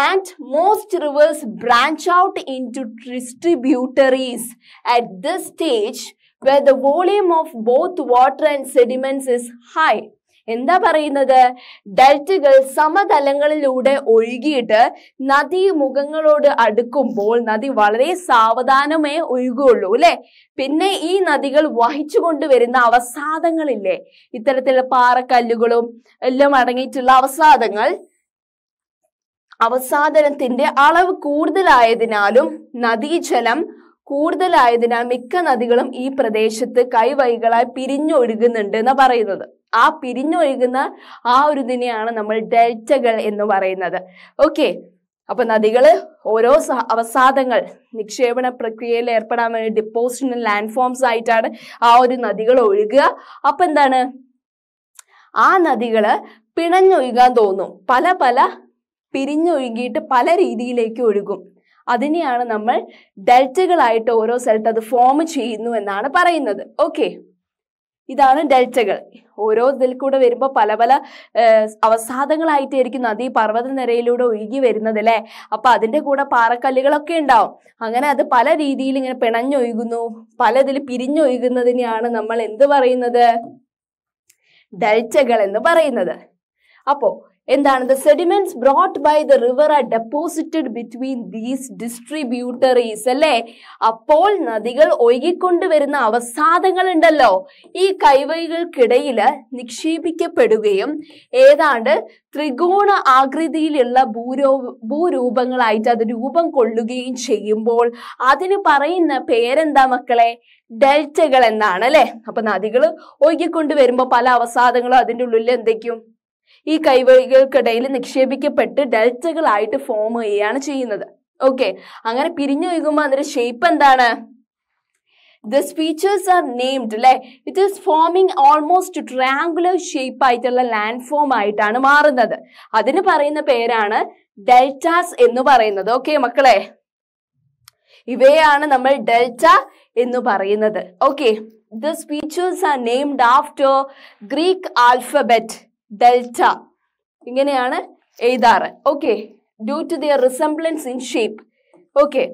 and most rivers branch out into tributaries at this stage where the volume of both water and sediments is high എന്താ പറയുന്നത് ഡെൽറ്റകൾ സമതലങ്ങളിലൂടെ ഒഴുകിയിട്ട് നദി മുഖങ്ങളോട് അടുക്കുമ്പോൾ നദി വളരെ സാവധാനമേ ഒഴുകുള്ളൂ അല്ലെ പിന്നെ ഈ നദികൾ വഹിച്ചു കൊണ്ടുവരുന്ന അവസാദങ്ങളില്ലേ ഇത്തരത്തിലുള്ള പാറക്കല്ലുകളും എല്ലാം അടങ്ങിയിട്ടുള്ള അവസാദങ്ങൾ അവസാദനത്തിന്റെ അളവ് കൂടുതലായതിനാലും നദീജലം കൂടുതലായതിനാൽ മിക്ക നദികളും ഈ പ്രദേശത്ത് കൈവൈകളായി പിരിഞ്ഞൊഴുകുന്നുണ്ട് എന്ന് പറയുന്നത് ആ പിരിഞ്ഞൊഴുകുന്ന ആ ഒരു ഇതിനെയാണ് നമ്മൾ ഡെൽറ്റകൾ എന്ന് പറയുന്നത് ഓക്കെ അപ്പൊ നദികൾ ഓരോ അവസാദങ്ങൾ നിക്ഷേപണ പ്രക്രിയയിൽ ഏർപ്പെടാൻ വേണ്ടി ഡിപ്പോസിഷൻ ലാൻഡ് ഫോംസ് ആയിട്ടാണ് ആ ഒരു നദികൾ ഒഴുകുക അപ്പൊ എന്താണ് ആ നദികള് പിണഞ്ഞൊഴുകാൻ തോന്നും പല പല പിരിഞ്ഞൊഴുകിയിട്ട് പല രീതിയിലേക്ക് ഒഴുകും അതിനെയാണ് നമ്മൾ ഡെൽറ്റകളായിട്ട് ഓരോ സ്ഥലത്ത് അത് ഫോം ചെയ്യുന്നു എന്നാണ് പറയുന്നത് ഓക്കെ ഇതാണ് ഡെൽറ്റകൾ ഓരോ ഇതിൽ കൂടെ വരുമ്പോൾ പല പല അവസാദങ്ങളായിട്ടായിരിക്കും നദി നിരയിലൂടെ ഒഴുകി വരുന്നത് അല്ലേ അപ്പം അതിൻ്റെ കൂടെ പാറക്കല്ലുകളൊക്കെ ഉണ്ടാവും അങ്ങനെ അത് പല രീതിയിൽ ഇങ്ങനെ പിണഞ്ഞൊഴുകുന്നു പലതിൽ പിരിഞ്ഞൊഴുകുന്നതിനെയാണ് നമ്മൾ എന്ത് പറയുന്നത് ഡെൽറ്റകൾ എന്ന് പറയുന്നത് അപ്പോൾ എന്താണ് the sediments brought by the river are deposited between these distributaries അല്ലേ അപ്പോൾ നദികൾ ഒഴുകിക്കൊണ്ട് വരുന്ന അവസാദങ്ങൾ ഉണ്ടല്ലോ ഈ കൈവഴികൾക്കിടയിൽ നിക്ഷേപിക്കപ്പെടുകയും ഏതാണ്ട് ത്രികോണ ആകൃതിയിലുള്ള ഭൂരോ ഭൂരൂപങ്ങളായിട്ട് അത് രൂപം കൊള്ളുകയും ചെയ്യുമ്പോൾ അതിന് പറയുന്ന പേരെന്താ മക്കളെ ഡെൽറ്റകൾ എന്നാണ് അല്ലേ അപ്പൊ നദികൾ ഒഴുകിക്കൊണ്ട് വരുമ്പോൾ പല അവസാദങ്ങളും അതിൻ്റെ ഉള്ളിൽ എന്തൊക്കെയും ഈ കൈവഴികൾക്കിടയിൽ നിക്ഷേപിക്കപ്പെട്ട് ഡെൽറ്റകളായിട്ട് ഫോം ചെയ്യുകയാണ് ചെയ്യുന്നത് ഓക്കെ അങ്ങനെ പിരിഞ്ഞു പിരിഞ്ഞൊഴുകുമ്പോൾ അതിന്റെ ഷേപ്പ് എന്താണ് ദ ഫീച്ചേഴ്സ് ആർ നെയിംഡ് അല്ലെ it is forming almost triangular shape ആയിട്ടുള്ള ലാൻഡ് ഫോം ആയിട്ടാണ് മാറുന്നത് അതിന് പറയുന്ന പേരാണ് ഡെൽറ്റാസ് എന്ന് പറയുന്നത് ഓക്കെ മക്കളെ ഇവയാണ് നമ്മൾ ഡെൽറ്റ എന്ന് പറയുന്നത് okay the features are named after Greek alphabet delta ഇങ്ങനെയാണ് എഴുതാറ് okay due to their resemblance in shape okay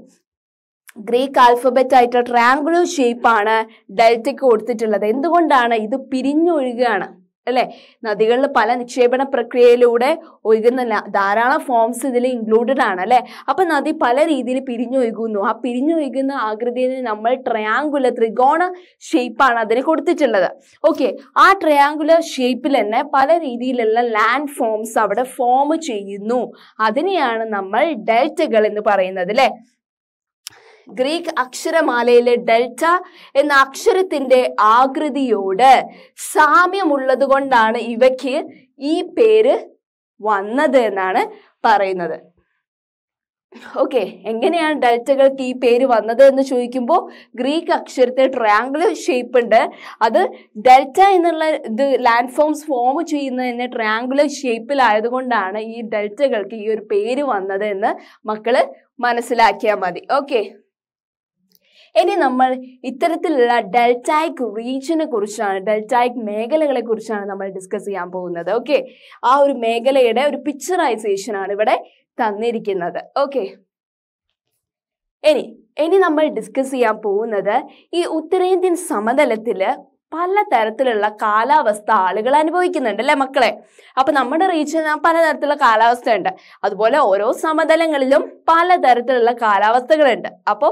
Greek alphabet ആയിട്ട് ഷേപ്പ് ഷേപ്പാണ് ഡെൽറ്റയ്ക്ക് കൊടുത്തിട്ടുള്ളത് എന്തുകൊണ്ടാണ് ഇത് പിരിഞ്ഞൊഴുകുകയാണ് അല്ലെ നദികളിൽ പല നിക്ഷേപണ പ്രക്രിയയിലൂടെ ഒഴുകുന്ന ധാരാളം ഫോംസ് ഇതിൽ ഇൻക്ലൂഡഡ് ആണ് അല്ലെ അപ്പൊ നദി പല രീതിയിൽ പിരിഞ്ഞൊഴുകുന്നു ആ പിരിഞ്ഞൊഴുകുന്ന ആകൃതിയിൽ നമ്മൾ ട്രയാങ്കുലർ ത്രികോണ ഷേപ്പാണ് അതിന് കൊടുത്തിട്ടുള്ളത് ഓക്കെ ആ ട്രയാങ്കുലർ ഷേപ്പിൽ തന്നെ പല രീതിയിലുള്ള ലാൻഡ് ഫോംസ് അവിടെ ഫോം ചെയ്യുന്നു അതിനെയാണ് നമ്മൾ ഡെൽറ്റകൾ എന്ന് പറയുന്നത് അല്ലേ ഗ്രീക്ക് അക്ഷരമാലയിലെ ഡെൽറ്റ എന്ന അക്ഷരത്തിന്റെ ആകൃതിയോട് സാമ്യമുള്ളത് കൊണ്ടാണ് ഇവയ്ക്ക് ഈ പേര് വന്നത് എന്നാണ് പറയുന്നത് ഓക്കെ എങ്ങനെയാണ് ഡെൽറ്റകൾക്ക് ഈ പേര് വന്നത് എന്ന് ചോദിക്കുമ്പോൾ ഗ്രീക്ക് അക്ഷരത്തെ ട്രയാങ്കുലർ ഷേപ്പ് ഉണ്ട് അത് ഡെൽറ്റ എന്നുള്ള ഇത് ലാൻഡ് ഫോംസ് ഫോം ചെയ്യുന്നതിന് ട്രയാങ്കുലർ ഷേപ്പിലായതുകൊണ്ടാണ് ഈ ഡെൽറ്റകൾക്ക് ഈ ഒരു പേര് വന്നത് എന്ന് മക്കള് മനസ്സിലാക്കിയാൽ മതി ഓക്കെ ഇനി നമ്മൾ ഇത്തരത്തിലുള്ള ഡെൽറ്റായിക് റീജിയനെ കുറിച്ചാണ് ഡെൽറ്റായിക് മേഖലകളെ കുറിച്ചാണ് നമ്മൾ ഡിസ്കസ് ചെയ്യാൻ പോകുന്നത് ഓക്കെ ആ ഒരു മേഖലയുടെ ഒരു പിക്ചറൈസേഷൻ ആണ് ഇവിടെ തന്നിരിക്കുന്നത് ഓക്കെ ഇനി ഇനി നമ്മൾ ഡിസ്കസ് ചെയ്യാൻ പോകുന്നത് ഈ ഉത്തരേന്ത്യൻ സമതലത്തിൽ പല തരത്തിലുള്ള കാലാവസ്ഥ ആളുകൾ അനുഭവിക്കുന്നുണ്ട് അല്ലെ മക്കളെ അപ്പൊ നമ്മുടെ റീജിയന് പലതരത്തിലുള്ള കാലാവസ്ഥയുണ്ട് അതുപോലെ ഓരോ സമതലങ്ങളിലും പലതരത്തിലുള്ള കാലാവസ്ഥകളുണ്ട് അപ്പോൾ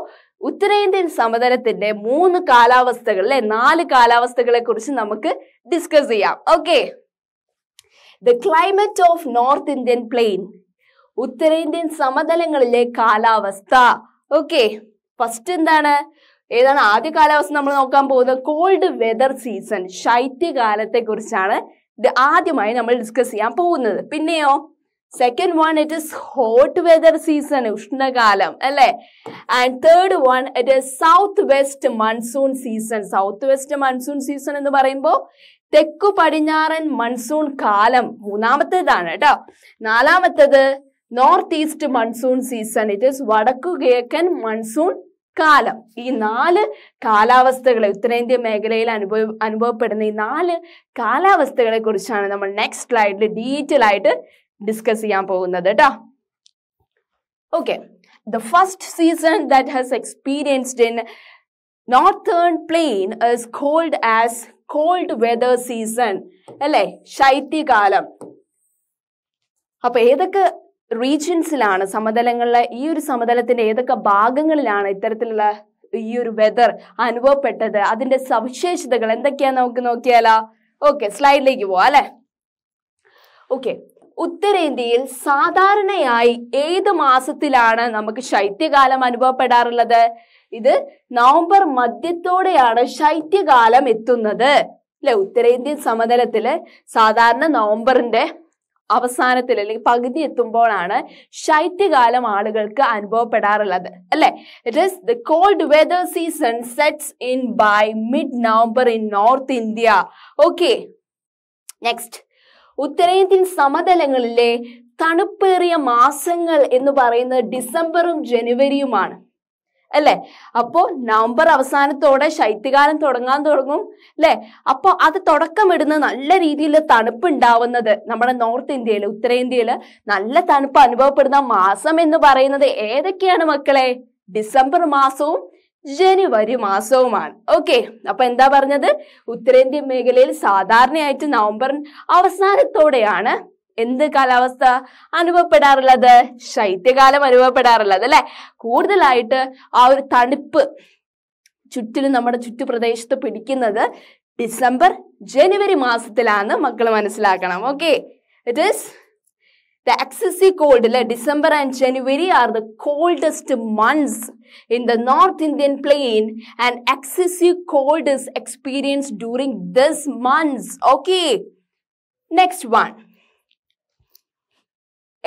ഉത്തരേന്ത്യൻ സമതലത്തിന്റെ മൂന്ന് കാലാവസ്ഥകളിലെ നാല് കാലാവസ്ഥകളെ കുറിച്ച് നമുക്ക് ഡിസ്കസ് ചെയ്യാം okay the climate of north Indian plain ഉത്തരേന്ത്യൻ സമതലങ്ങളിലെ കാലാവസ്ഥ ഓക്കെ ഫസ്റ്റ് എന്താണ് ഏതാണ് ആദ്യ കാലാവസ്ഥ നമ്മൾ നോക്കാൻ പോകുന്നത് കോൾഡ് വെതർ സീസൺ ശൈത്യകാലത്തെ കുറിച്ചാണ് ആദ്യമായി നമ്മൾ ഡിസ്കസ് ചെയ്യാൻ പോകുന്നത് പിന്നെയോ second one it is hot weather season ഉഷ്ണകാലം അല്ലേ and third one it is south west monsoon season south west monsoon season എന്ന് പറയുമ്പോൾ തെക്കു പടിഞ്ഞാറൻ മൺസൂൺ കാലം മൂന്നാമത്തേതാണ് കേട്ടോ നാലാമത്തേത് north east monsoon season it is വടക്കു കിഴക്കൻ മൺസൂൺ കാലം ഈ നാല് കാലാവസ്ഥകളെ ഉത്തരേന്ത്യ മേഖലയിൽ അനുഭവ അനുഭവപ്പെടുന്ന ഈ നാല് കാലാവസ്ഥകളെ കുറിച്ചാണ് നമ്മൾ നെക്സ്റ്റ് സ്ലൈഡിൽ ഡീറ്റെയിൽ ആയിട്ട് ഡിസ്കസ് ചെയ്യാൻ പോകുന്നത് കേട്ടോ okay the first season that has experienced in northern plain is cold as cold weather season അല്ലേ ശൈത്യകാലം അപ്പൊ ഏതൊക്കെ റീജിയൻസിലാണ് സമതലങ്ങളിലെ ഈ ഒരു സമതലത്തിന്റെ ഏതൊക്കെ ഭാഗങ്ങളിലാണ് ഇത്തരത്തിലുള്ള ഈ ഒരു വെതർ അനുഭവപ്പെട്ടത് അതിന്റെ സവിശേഷതകൾ എന്തൊക്കെയാ നമുക്ക് നോക്കിയാലോ ഓക്കെ സ്ലൈഡിലേക്ക് പോവാ അല്ലെ ഓക്കെ ഉത്തരേന്ത്യയിൽ സാധാരണയായി ഏത് മാസത്തിലാണ് നമുക്ക് ശൈത്യകാലം അനുഭവപ്പെടാറുള്ളത് ഇത് നവംബർ മധ്യത്തോടെയാണ് ശൈത്യകാലം എത്തുന്നത് അല്ലെ ഉത്തരേന്ത്യൻ സമതലത്തില് സാധാരണ നവംബറിന്റെ അവസാനത്തിൽ അല്ലെങ്കിൽ പകുതി എത്തുമ്പോഴാണ് ശൈത്യകാലം ആളുകൾക്ക് അനുഭവപ്പെടാറുള്ളത് അല്ലെ it is the cold weather season sets in by mid November in north India okay next ഉത്തരേന്ത്യൻ സമതലങ്ങളിലെ തണുപ്പേറിയ മാസങ്ങൾ എന്ന് പറയുന്നത് ഡിസംബറും ജനുവരിയുമാണ് അല്ലേ അപ്പോ നവംബർ അവസാനത്തോടെ ശൈത്യകാലം തുടങ്ങാൻ തുടങ്ങും അല്ലേ അപ്പോ അത് തുടക്കമിടുന്ന നല്ല രീതിയിൽ തണുപ്പ് ഉണ്ടാവുന്നത് നമ്മുടെ നോർത്ത് ഇന്ത്യയിൽ ഉത്തരേന്ത്യയിൽ നല്ല തണുപ്പ് അനുഭവപ്പെടുന്ന മാസം എന്ന് പറയുന്നത് ഏതൊക്കെയാണ് മക്കളെ ഡിസംബർ മാസവും ജനുവരി മാസവുമാണ് ഓക്കെ അപ്പൊ എന്താ പറഞ്ഞത് ഉത്തരേന്ത്യൻ മേഖലയിൽ സാധാരണയായിട്ട് നവംബർ അവസാനത്തോടെയാണ് എന്ത് കാലാവസ്ഥ അനുഭവപ്പെടാറുള്ളത് ശൈത്യകാലം അനുഭവപ്പെടാറുള്ളത് അല്ലെ കൂടുതലായിട്ട് ആ ഒരു തണുപ്പ് ചുറ്റിലും നമ്മുടെ ചുറ്റുപ്രദേശത്ത് പിടിക്കുന്നത് ഡിസംബർ ജനുവരി മാസത്തിലാണ് മക്കൾ മനസ്സിലാക്കണം okay it is The excessive cold, like December and January are the coldest months in the North Indian plain and excessive cold is experienced during these months. Okay. Next one.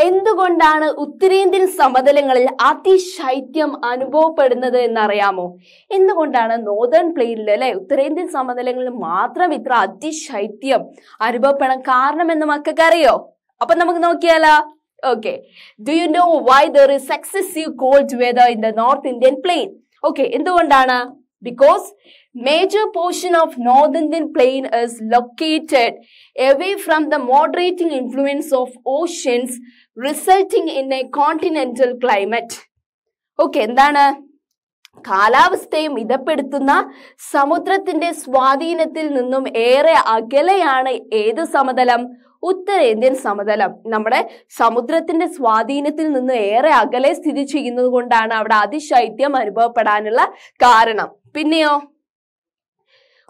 എന്തുകൊണ്ടാണ് ഉത്തരേന്ത്യൻ സമതലങ്ങളിൽ അതിശൈത്യം അനുഭവപ്പെടുന്നത് എന്നറിയാമോ എന്തുകൊണ്ടാണ് northern പ്ലെയിനിൽ അല്ലെ ഉത്തരേന്ത്യൻ സമതലങ്ങളിൽ മാത്രം ഇത്ര അതിശൈത്യം അനുഭവപ്പെടാൻ കാരണമെന്ന് മക്കൾക്കറിയോ അപ്പൊ നമുക്ക് നോക്കിയാലോ okay do you know why there is excessive cold weather in the north Indian plain okay എന്തുകൊണ്ടാണ് because major portion of north Indian plain is located away from the moderating influence of oceans resulting in a continental climate okay എന്താണ് കാലാവസ്ഥയെ മിതപ്പെടുത്തുന്ന സമുദ്രത്തിന്റെ സ്വാധീനത്തിൽ നിന്നും ഏറെ അകലെയാണ് ഏത് സമതലം ഉത്തരേന്ത്യൻ സമതലം നമ്മുടെ സമുദ്രത്തിന്റെ സ്വാധീനത്തിൽ നിന്ന് ഏറെ അകലെ സ്ഥിതി ചെയ്യുന്നത് കൊണ്ടാണ് അവിടെ അതിശൈത്യം അനുഭവപ്പെടാനുള്ള കാരണം പിന്നെയോ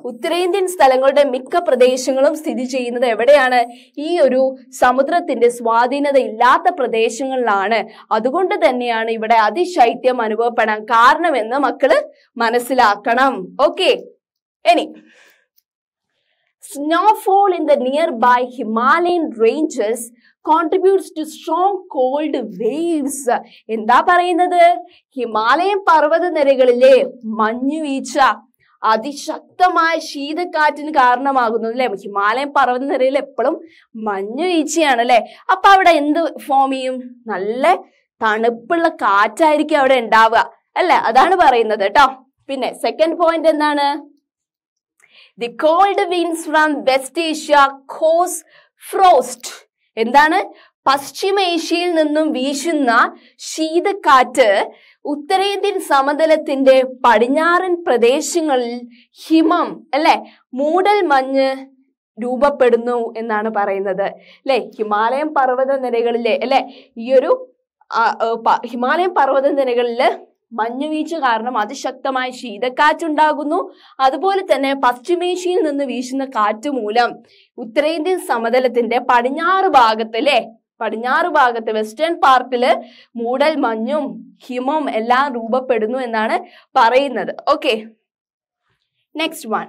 ഉത്തരേന്ത്യൻ സ്ഥലങ്ങളുടെ മിക്ക പ്രദേശങ്ങളും സ്ഥിതി ചെയ്യുന്നത് എവിടെയാണ് ഈ ഒരു സമുദ്രത്തിന്റെ സ്വാധീനത ഇല്ലാത്ത പ്രദേശങ്ങളിലാണ് അതുകൊണ്ട് തന്നെയാണ് ഇവിടെ അതിശൈത്യം അനുഭവപ്പെടാൻ കാരണമെന്ന് മക്കള് മനസ്സിലാക്കണം ഓക്കെ ഇനി in the nearby Himalayan ranges contributes to strong cold waves എന്താ പറയുന്നത് ഹിമാലയൻ പർവ്വത നിരകളിലെ മഞ്ഞുവീഴ്ച അതിശക്തമായ ശീതക്കാറ്റിന് കാരണമാകുന്നത് അല്ലെ ഹിമാലയൻ പർവ്വത നിരയിൽ എപ്പോഴും മഞ്ഞുവീഴ്ചയാണ് അല്ലെ അപ്പൊ അവിടെ എന്ത് ഫോം ചെയ്യും നല്ല തണുപ്പുള്ള കാറ്റായിരിക്കും അവിടെ ഉണ്ടാവുക അല്ലെ അതാണ് പറയുന്നത് കേട്ടോ പിന്നെ സെക്കൻഡ് പോയിന്റ് എന്താണ് the cold winds from West Asia cause frost എന്താണ് പശ്ചിമ ഏഷ്യയിൽ നിന്നും വീശുന്ന ശീതക്കാറ്റ് ഉത്തരേന്ത്യൻ സമതലത്തിന്റെ പടിഞ്ഞാറൻ പ്രദേശങ്ങളിൽ ഹിമം അല്ലെ മൂടൽ മഞ്ഞ് രൂപപ്പെടുന്നു എന്നാണ് പറയുന്നത് അല്ലെ ഹിമാലയം പർവ്വത നിരകളിലെ അല്ലെ ഈ ഒരു ഹിമാലയം പർവ്വത നിരകളില് മഞ്ഞുവീഴ്ച കാരണം അതിശക്തമായ ശീതക്കാറ്റുണ്ടാകുന്നു അതുപോലെ തന്നെ പശ്ചിമേഷ്യയിൽ നിന്ന് വീശുന്ന കാറ്റ് മൂലം ഉത്തരേന്ത്യൻ സമതലത്തിന്റെ പടിഞ്ഞാറ് ഭാഗത്തിലെ പടിഞ്ഞാറ് ഭാഗത്ത് വെസ്റ്റേൺ പാർട്ടില് മൂടൽ മഞ്ഞും ഹിമം എല്ലാം രൂപപ്പെടുന്നു എന്നാണ് പറയുന്നത് okay next one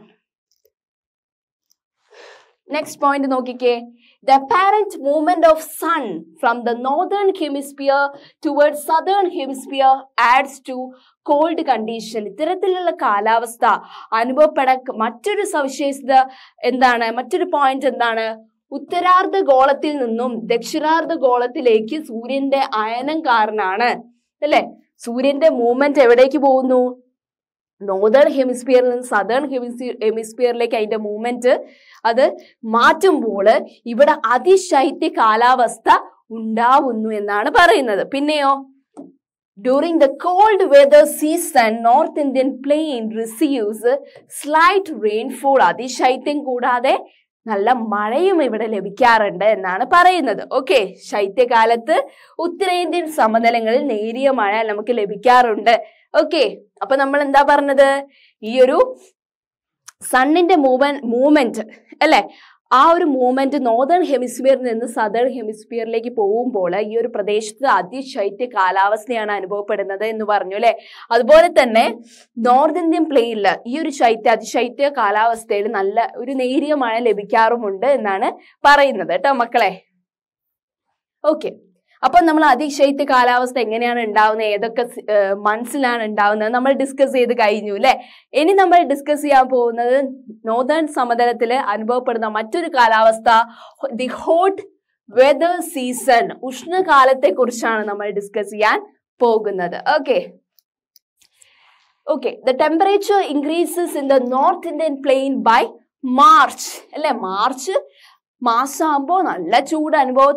next point നോക്കിക്കേ the apparent movement of sun from the northern hemisphere towards southern hemisphere adds to cold condition ഇത്തരത്തിലുള്ള കാലാവസ്ഥ അനുഭവപ്പെട മറ്റൊരു സവിശേഷത എന്താണ് മറ്റൊരു പോയിന്റ് എന്താണ് ഉത്തരാർദ്ധ ഗോളത്തിൽ നിന്നും ദക്ഷിണാർദ്ധ ഗോളത്തിലേക്ക് സൂര്യന്റെ അയനം കാരണമാണ് അല്ലേ സൂര്യന്റെ മൂവ്മെന്റ് എവിടേക്ക് പോകുന്നു നോർദേൺ ഹെമിസ്ഫിയറിൽ നിന്ന് സദേൺ ഹെമിസ്ഫിയർ ഹെമിസ്ഫിയറിലേക്ക് അതിൻ്റെ മൂവ്മെൻറ്റ് അത് മാറ്റുമ്പോൾ ഇവിടെ അതിശൈത്യ കാലാവസ്ഥ ഉണ്ടാവുന്നു എന്നാണ് പറയുന്നത് പിന്നെയോ during the cold weather season north Indian plain receives slight rainfall അതിശൈത്യം കൂടാതെ നല്ല മഴയും ഇവിടെ ലഭിക്കാറുണ്ട് എന്നാണ് പറയുന്നത് ഓക്കെ ശൈത്യകാലത്ത് ഉത്തരേന്ത്യൻ സമതലങ്ങളിൽ നേരിയ മഴ നമുക്ക് ലഭിക്കാറുണ്ട് ഓക്കെ അപ്പൊ നമ്മൾ എന്താ പറഞ്ഞത് ഈ ഒരു സണ്ണിന്റെ മൂവ്മെന്റ് മൂവ്മെന്റ് അല്ലെ ആ ഒരു മൂവ്മെന്റ് നോർദേൺ ഹെമിസ്ഫിയറിൽ നിന്ന് സദേൺ ഹെമിസ്ഫിയറിലേക്ക് പോകുമ്പോൾ ഈ ഒരു പ്രദേശത്ത് അതിശൈത്യ കാലാവസ്ഥയാണ് അനുഭവപ്പെടുന്നത് എന്ന് പറഞ്ഞു അല്ലെ അതുപോലെ തന്നെ നോർത്ത് ഇന്ത്യൻ പ്ലെയിനിൽ ഈ ഒരു ശൈത്യ അതിശൈത്യ കാലാവസ്ഥയിൽ നല്ല ഒരു നേരിയ മഴ ലഭിക്കാറുമുണ്ട് എന്നാണ് പറയുന്നത് കേട്ടോ മക്കളെ ഓക്കെ അപ്പോൾ നമ്മൾ അതിശൈത്യ കാലാവസ്ഥ എങ്ങനെയാണ് ഉണ്ടാവുന്നത് ഏതൊക്കെ മൺസിലാണ് ഉണ്ടാവുന്നത് നമ്മൾ ഡിസ്കസ് ചെയ്ത് കഴിഞ്ഞു അല്ലേ ഇനി നമ്മൾ ഡിസ്കസ് ചെയ്യാൻ പോകുന്നത് നോർത്തേൺ സമതലത്തിൽ അനുഭവപ്പെടുന്ന മറ്റൊരു കാലാവസ്ഥ ദി ഹോട്ട് വെതർ സീസൺ ഉഷ്ണകാലത്തെ കുറിച്ചാണ് നമ്മൾ ഡിസ്കസ് ചെയ്യാൻ പോകുന്നത് okay okay the temperature increases in the north Indian plain by March അല്ലെ മാർച്ച് മാസമാകുമ്പോൾ നല്ല ചൂട് അനുഭവ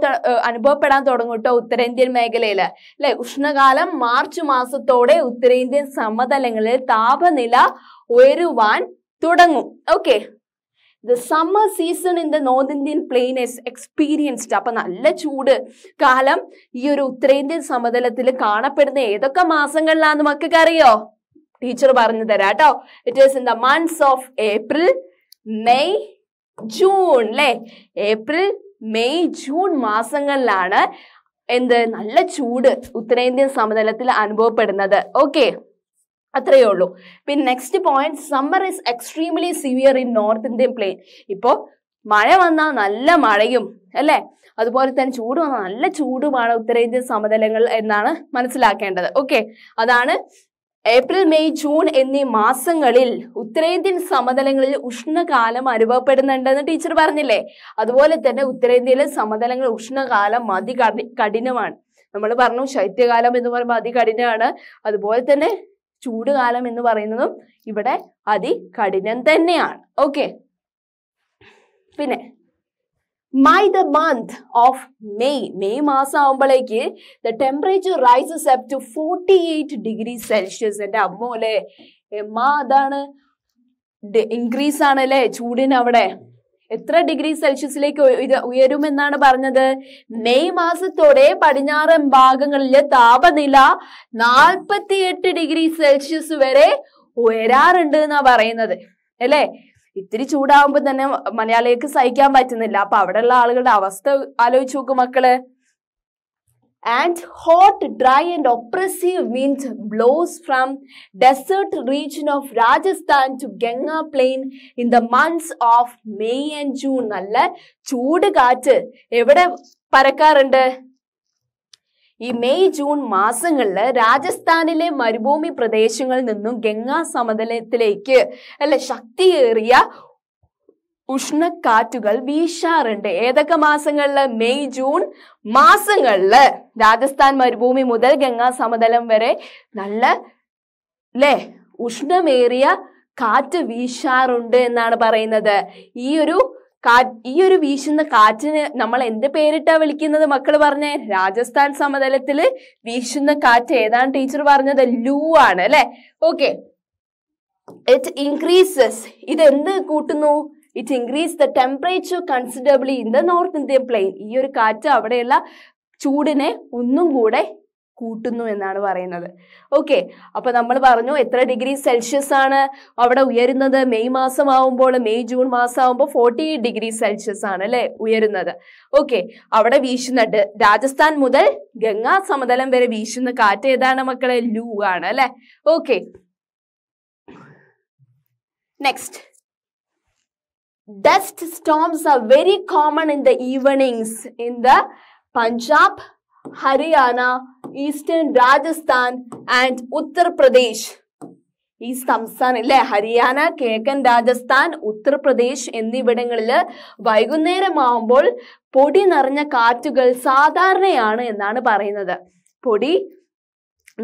അനുഭവപ്പെടാൻ തുടങ്ങും കേട്ടോ ഉത്തരേന്ത്യൻ മേഖലയിൽ അല്ലെ ഉഷ്ണകാലം മാർച്ച് മാസത്തോടെ ഉത്തരേന്ത്യൻ സമതലങ്ങളിൽ താപനില ഉയരുവാൻ തുടങ്ങും okay the summer season in the north Indian plain is experienced അപ്പൊ നല്ല ചൂട് കാലം ഈ ഒരു ഉത്തരേന്ത്യൻ സമതലത്തിൽ കാണപ്പെടുന്ന ഏതൊക്കെ മാസങ്ങളിലാണെന്ന് മക്കൾക്ക് അറിയോ ടീച്ചർ പറഞ്ഞു തരാം കേട്ടോ it is in the months of April May June അല്ലെ ഏപ്രിൽ മെയ് ജൂൺ മാസങ്ങളിലാണ് എന്ത് നല്ല ചൂട് ഉത്തരേന്ത്യൻ സമതലത്തിൽ അനുഭവപ്പെടുന്നത് ഓക്കെ അത്രയേ ഉള്ളൂ പിന്നെ next point summer is extremely severe in north Indian plain ഇപ്പോൾ മഴ വന്നാൽ നല്ല മഴയും അല്ലേ അതുപോലെ തന്നെ ചൂട് വന്നാൽ നല്ല ചൂടുമാണ് ഉത്തരേന്ത്യൻ സമതലങ്ങൾ എന്നാണ് മനസ്സിലാക്കേണ്ടത് ഓക്കെ അതാണ് ഏപ്രിൽ മെയ് ജൂൺ എന്നീ മാസങ്ങളിൽ ഉത്തരേന്ത്യൻ സമതലങ്ങളിൽ ഉഷ്ണകാലം അനുഭവപ്പെടുന്നുണ്ടെന്ന് ടീച്ചർ പറഞ്ഞില്ലേ അതുപോലെ തന്നെ ഉത്തരേന്ത്യയിലെ സമതലങ്ങൾ ഉഷ്ണകാലം അതി കഠിനമാണ് നമ്മൾ പറഞ്ഞു ശൈത്യകാലം എന്ന് പറയുമ്പോൾ അതികഠിനമാണ് അതുപോലെ തന്നെ ചൂടുകാലം എന്ന് പറയുന്നതും ഇവിടെ അതികഠിനം തന്നെയാണ് ഓക്കെ പിന്നെ my the month of May May മാസം ആകുമ്പോഴേക്ക് the temperature rises up to forty eight degree Celsius എൻ്റെ അമ്മ അല്ലേ എമ്മ അതാണ് ഇൻക്രീസ് ആണല്ലേ ചൂടിന് അവിടെ എത്ര ഡിഗ്രി സെൽഷ്യസിലേക്ക് ഇത് ഉയരുമെന്നാണ് പറഞ്ഞത് മെയ് മാസത്തോടെ പടിഞ്ഞാറൻ ഭാഗങ്ങളിലെ താപനില നാൽപ്പത്തിയെട്ട് ഡിഗ്രി സെൽഷ്യസ് വരെ ഉയരാറുണ്ട് എന്നാ പറയുന്നത് അല്ലേ ഇത്തിരി ചൂടാവുമ്പോ തന്നെ മലയാളികൾക്ക് സഹിക്കാൻ പറ്റുന്നില്ല അപ്പൊ അവിടെയുള്ള ആളുകളുടെ അവസ്ഥ ആലോചിച്ച് നോക്കും മക്കള് and hot dry and oppressive wind blows from desert region of Rajasthan to Ganga plain in the months of May and June നല്ല ചൂട് കാറ്റ് എവിടെ പരക്കാറുണ്ട് ഈ മെയ് ജൂൺ മാസങ്ങളിൽ രാജസ്ഥാനിലെ മരുഭൂമി പ്രദേശങ്ങളിൽ നിന്നും ഗംഗാ സമതലത്തിലേക്ക് അല്ലെ ശക്തിയേറിയ ഉഷ്ണക്കാറ്റുകൾ വീശാറുണ്ട് ഏതൊക്കെ മാസങ്ങളില് മെയ് ജൂൺ മാസങ്ങളില് രാജസ്ഥാൻ മരുഭൂമി മുതൽ ഗംഗാ സമതലം വരെ നല്ല അല്ലേ ഉഷ്ണമേറിയ കാറ്റ് വീശാറുണ്ട് എന്നാണ് പറയുന്നത് ഈ ഒരു ഈ ഒരു വീശുന്ന കാറ്റിന് നമ്മൾ എന്ത് പേരിട്ടാ വിളിക്കുന്നത് മക്കൾ പറഞ്ഞ രാജസ്ഥാൻ സമതലത്തിൽ വീശുന്ന കാറ്റ് ഏതാണ് ടീച്ചർ പറഞ്ഞത് ലൂ ആണ് അല്ലെ ഓക്കെ ഇറ്റ് ഇൻക്രീസസ് ഇത് എന്ത് കൂട്ടുന്നു it increase the temperature considerably in the north Indian plain ഈ ഒരു കാറ്റ് അവിടെയുള്ള ചൂടിനെ ഒന്നും കൂടെ കൂട്ടുന്നു എന്നാണ് പറയുന്നത് ഓക്കെ അപ്പൊ നമ്മൾ പറഞ്ഞു എത്ര ഡിഗ്രി സെൽഷ്യസ് ആണ് അവിടെ ഉയരുന്നത് മെയ് മാസം ആവുമ്പോൾ മെയ് ജൂൺ മാസം ആവുമ്പോൾ ഫോർട്ടി ഡിഗ്രി സെൽഷ്യസ് ആണ് അല്ലെ ഉയരുന്നത് ഓക്കെ അവിടെ വീശുന്ന രാജസ്ഥാൻ മുതൽ ഗംഗാ സമതലം വരെ വീശുന്ന കാറ്റ് ഏതാണ് മക്കളെ ലൂ ആണ് അല്ലെ okay next dust storms are very common in the evenings in the Punjab Haryana eastern Rajasthan and Uttar Pradesh ഈ സംസ്ഥാനം അല്ലെ ഹരിയാന കിഴക്കൻ രാജസ്ഥാൻ ഉത്തർപ്രദേശ് എന്നിവിടങ്ങളിൽ വൈകുന്നേരമാവുമ്പോൾ പൊടി നിറഞ്ഞ കാറ്റുകൾ സാധാരണയാണ് എന്നാണ് പറയുന്നത് പൊടി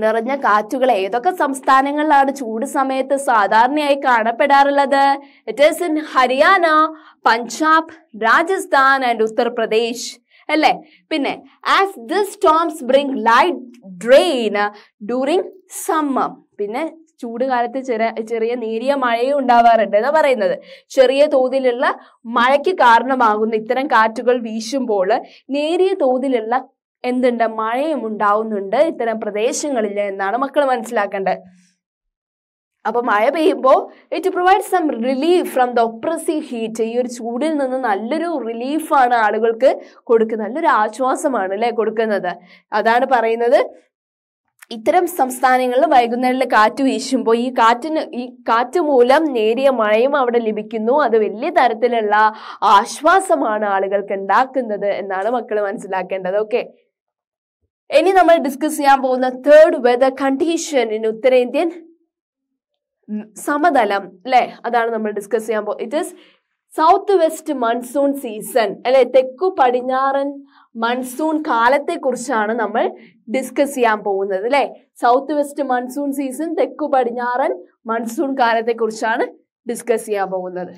നിറഞ്ഞ കാറ്റുകൾ ഏതൊക്കെ സംസ്ഥാനങ്ങളിലാണ് ചൂട് സമയത്ത് സാധാരണയായി കാണപ്പെടാറുള്ളത് it is in Haryana Punjab Rajasthan and Uttar Pradesh അല്ലേ പിന്നെ as the storms bring light drain during summer പിന്നെ കാലത്ത് ചെറിയ ചെറിയ നേരിയ മഴയും ഉണ്ടാവാറുണ്ട് എന്ന് പറയുന്നത് ചെറിയ തോതിലുള്ള മഴയ്ക്ക് കാരണമാകുന്ന ഇത്തരം കാറ്റുകൾ വീശുമ്പോൾ നേരിയ തോതിലുള്ള എന്തുണ്ട് മഴയും ഉണ്ടാവുന്നുണ്ട് ഇത്തരം പ്രദേശങ്ങളിൽ എന്നാണ് മക്കൾ മനസ്സിലാക്കേണ്ടത് അപ്പോൾ മഴ പെയ്യുമ്പോൾ it provide some relief from the oppressive heat ഈ ഒരു ചൂടിൽ നിന്ന് നല്ലൊരു റിലീഫാണ് ആളുകൾക്ക് കൊടുക്കുന്നത് നല്ലൊരു ആശ്വാസമാണ് അല്ലേ കൊടുക്കുന്നത് അതാണ് പറയുന്നത് ഇത്തരം സംസ്ഥാനങ്ങളിൽ വൈകുന്നേരങ്ങളിൽ കാറ്റ് വീശുമ്പോൾ ഈ കാറ്റിന് ഈ കാറ്റ് മൂലം നേരിയ മഴയും അവിടെ ലഭിക്കുന്നു അത് വലിയ തരത്തിലുള്ള ആശ്വാസമാണ് ആളുകൾക്ക് ഉണ്ടാക്കുന്നത് എന്നാണ് മക്കൾ മനസ്സിലാക്കേണ്ടത് ഓക്കെ ഇനി നമ്മൾ ഡിസ്കസ് ചെയ്യാൻ പോകുന്ന തേർഡ് വെതർ കണ്ടീഷൻ ഇൻ ഉത്തരേന്ത്യൻ സമതലം അല്ലെ അതാണ് നമ്മൾ ഡിസ്കസ് ചെയ്യാൻ പോ it is south west monsoon season അല്ലെ തെക്കു പടിഞ്ഞാറൻ മൺസൂൺ കാലത്തെ കുറിച്ചാണ് നമ്മൾ ഡിസ്കസ് ചെയ്യാൻ പോകുന്നത് അല്ലെ സൗത്ത് വെസ്റ്റ് മൺസൂൺ സീസൺ തെക്കു പടിഞ്ഞാറൻ മൺസൂൺ കാലത്തെ കുറിച്ചാണ് ഡിസ്കസ് ചെയ്യാൻ പോകുന്നത്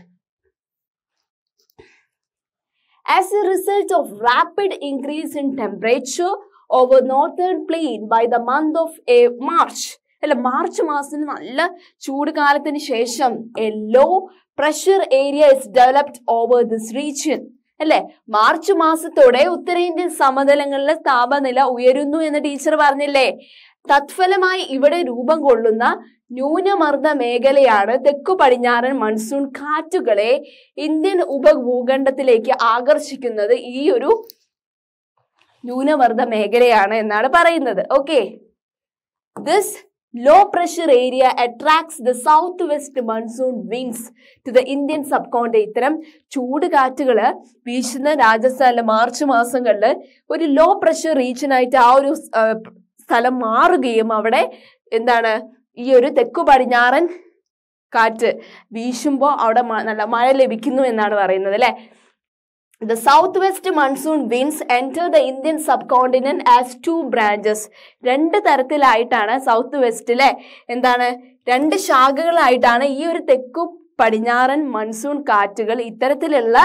a result of rapid increase in temperature over northern plain by the month of a March അല്ല മാർച്ച് മാസത്തിന് നല്ല ചൂട് കാലത്തിന് ശേഷം a low pressure area is developed over this region അല്ലെ മാർച്ച് മാസത്തോടെ ഉത്തരേന്ത്യൻ സമതലങ്ങളിലെ താപനില ഉയരുന്നു എന്ന് ടീച്ചർ പറഞ്ഞില്ലേ തത്ഫലമായി ഇവിടെ രൂപം കൊള്ളുന്ന ന്യൂനമർദ്ദ മേഖലയാണ് തെക്കു പടിഞ്ഞാറൻ മൺസൂൺ കാറ്റുകളെ ഇന്ത്യൻ ഉപഭൂഖണ്ഡത്തിലേക്ക് ആകർഷിക്കുന്നത് ഈ ഒരു ന്യൂനമർദ്ദ മേഖലയാണ് എന്നാണ് പറയുന്നത് okay this low pressure area attracts the south west monsoon monsoon to the Indian subcontinent ഇത്തരം ചൂട് കാറ്റുകൾ വീശുന്ന രാജസ്ഥാനിലെ മാർച്ച് മാസങ്ങളിൽ ഒരു ലോ പ്രഷർ റീജിയനായിട്ട് ആ ഒരു സ്ഥലം മാറുകയും അവിടെ എന്താണ് ഈ ഒരു തെക്കു പടിഞ്ഞാറൻ കാറ്റ് വീശുമ്പോൾ അവിടെ നല്ല മഴ ലഭിക്കുന്നു എന്നാണ് പറയുന്നത് അല്ലേ The southwest monsoon winds enter the Indian subcontinent as two branches. രണ്ട് തരത്തിലായിട്ടാണ് സൗത്ത് വെസ്റ്റിലെ എന്താണ് രണ്ട് ശാഖകളായിട്ടാണ് ഈ ഒരു തെക്കു പടിഞ്ഞാറൻ മൺസൂൺ കാറ്റുകൾ ഇത്തരത്തിലുള്ള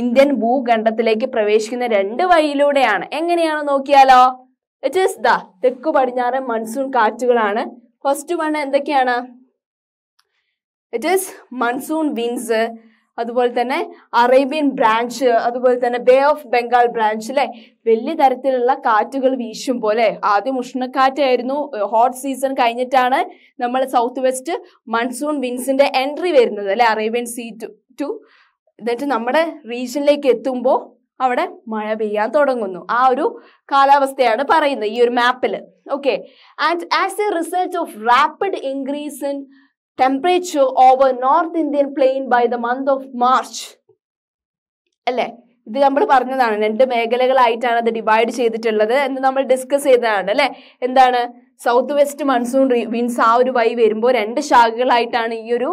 ഇന്ത്യൻ ഭൂഖണ്ഡത്തിലേക്ക് പ്രവേശിക്കുന്ന രണ്ട് വഴിയിലൂടെയാണ് എങ്ങനെയാണ് നോക്കിയാലോ ഇറ്റ് ഈസ് ദ തെക്കു പടിഞ്ഞാറൻ മൺസൂൺ കാറ്റുകളാണ് ഫസ്റ്റ് വൺ എന്തൊക്കെയാണ് ഇറ്റ് ഈസ് മൺസൂൺ വിൻസ് അതുപോലെ തന്നെ അറേബ്യൻ ബ്രാഞ്ച് അതുപോലെ തന്നെ ബേ ഓഫ് ബംഗാൾ ബ്രാഞ്ച് അല്ലെ വലിയ തരത്തിലുള്ള കാറ്റുകൾ വീശും പോലെ ആദ്യം ഉഷ്ണക്കാറ്റായിരുന്നു ഹോട്ട് സീസൺ കഴിഞ്ഞിട്ടാണ് നമ്മൾ സൗത്ത് വെസ്റ്റ് മൺസൂൺ വിൻസിന്റെ എൻട്രി വരുന്നത് അല്ലെ അറേബ്യൻ സീ ടു എന്നിട്ട് നമ്മുടെ റീജിയനിലേക്ക് എത്തുമ്പോൾ അവിടെ മഴ പെയ്യാൻ തുടങ്ങുന്നു ആ ഒരു കാലാവസ്ഥയാണ് പറയുന്നത് ഈ ഒരു മാപ്പിൽ okay and as a result of rapid increase in temperature over north Indian plain by the month of March അല്ലേ ഇത് നമ്മൾ പറഞ്ഞതാണ് രണ്ട് മേഖലകളായിട്ടാണ് അത് ഡിവൈഡ് ചെയ്തിട്ടുള്ളത് എന്ന് നമ്മൾ ഡിസ്കസ് ചെയ്തതാണ് അല്ലെ എന്താണ് സൗത്ത് വെസ്റ്റ് മൺസൂൺ വിൻസ് ആ ഒരു വൈ വരുമ്പോൾ രണ്ട് ശാഖകളായിട്ടാണ് ഈ ഒരു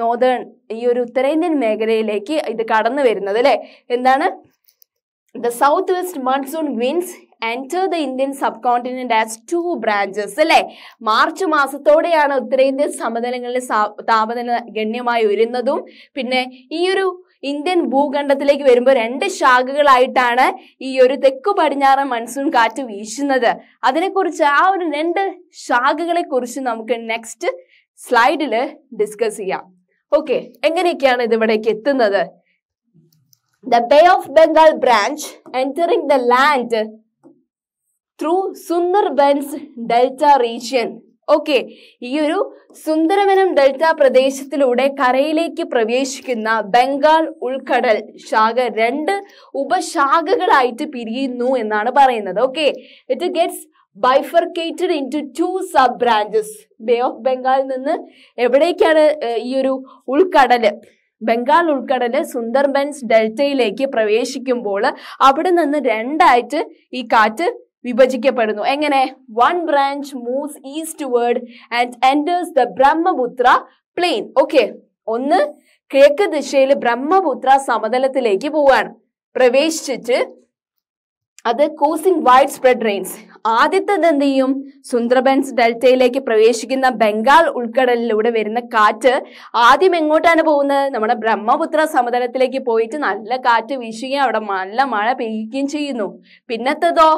നോർദേൺ ഈ ഒരു ഉത്തരേന്ത്യൻ മേഖലയിലേക്ക് ഇത് കടന്നു വരുന്നത് അല്ലെ എന്താണ് the south west monsoon winds enter the Indian subcontinent as two branches അല്ലെ മാർച്ച് മാസത്തോടെയാണ് ഉത്തരേന്ത്യൻ സമതലങ്ങളിൽ താപനില ഗണ്യമായി ഉയരുന്നതും പിന്നെ ഈയൊരു ഇന്ത്യൻ ഭൂഖണ്ഡത്തിലേക്ക് വരുമ്പോൾ രണ്ട് ശാഖകളായിട്ടാണ് ഈ ഒരു തെക്കു പടിഞ്ഞാറൻ മൺസൂൺ കാറ്റ് വീശുന്നത് അതിനെക്കുറിച്ച് ആ ഒരു രണ്ട് ശാഖകളെക്കുറിച്ച് നമുക്ക് നെക്സ്റ്റ് സ്ലൈഡിൽ ഡിസ്കസ് ചെയ്യാം ഓക്കെ എങ്ങനെയൊക്കെയാണ് ഇതിവിടേക്ക് എത്തുന്നത് the bay of Bengal branch entering the land through Sundarbans delta region okay ഈ ഒരു സുന്ദരവനം ഡെൽറ്റ പ്രദേശത്തിലൂടെ കരയിലേക്ക് പ്രവേശിക്കുന്ന ബംഗാൾ ഉൾക്കടൽ ശാഖ രണ്ട് ഉപശാഖകളായിട്ട് പിരിയുന്നു എന്നാണ് പറയുന്നത് okay it gets bifurcated into two sub branches bay of ബംഗാളിൽ നിന്ന് എവിടേക്കാണ് ഈ ഒരു ഉൾക്കടല് ബംഗാൾ ഉൾക്കടല് സുന്ദർബൻസ് ഡെൽറ്റയിലേക്ക് പ്രവേശിക്കുമ്പോൾ അവിടെ നിന്ന് രണ്ടായിട്ട് ഈ കാറ്റ് വിഭജിക്കപ്പെടുന്നു എങ്ങനെ one branch moves eastward and enters the Brahmaputra plain okay ഒന്ന് കിഴക്ക് ദിശയിൽ ബ്രഹ്മപുത്ര സമതലത്തിലേക്ക് പോവാണ് പ്രവേശിച്ചിട്ട് അത് കോസിംഗ് വൈഡ് സ്പ്രെഡ് റെയിൻസ് ആദ്യത്തത് എന്ത് ചെയ്യും സുന്ദർബൻസ് ഡെൽറ്റയിലേക്ക് പ്രവേശിക്കുന്ന ബംഗാൾ ഉൾക്കടലിലൂടെ വരുന്ന കാറ്റ് ആദ്യം എങ്ങോട്ടാണ് പോകുന്നത് നമ്മുടെ ബ്രഹ്മപുത്ര സമതലത്തിലേക്ക് പോയിട്ട് നല്ല കാറ്റ് വീശുകയും അവിടെ നല്ല മഴ പെയ്യുകയും ചെയ്യുന്നു പിന്നത്തതോ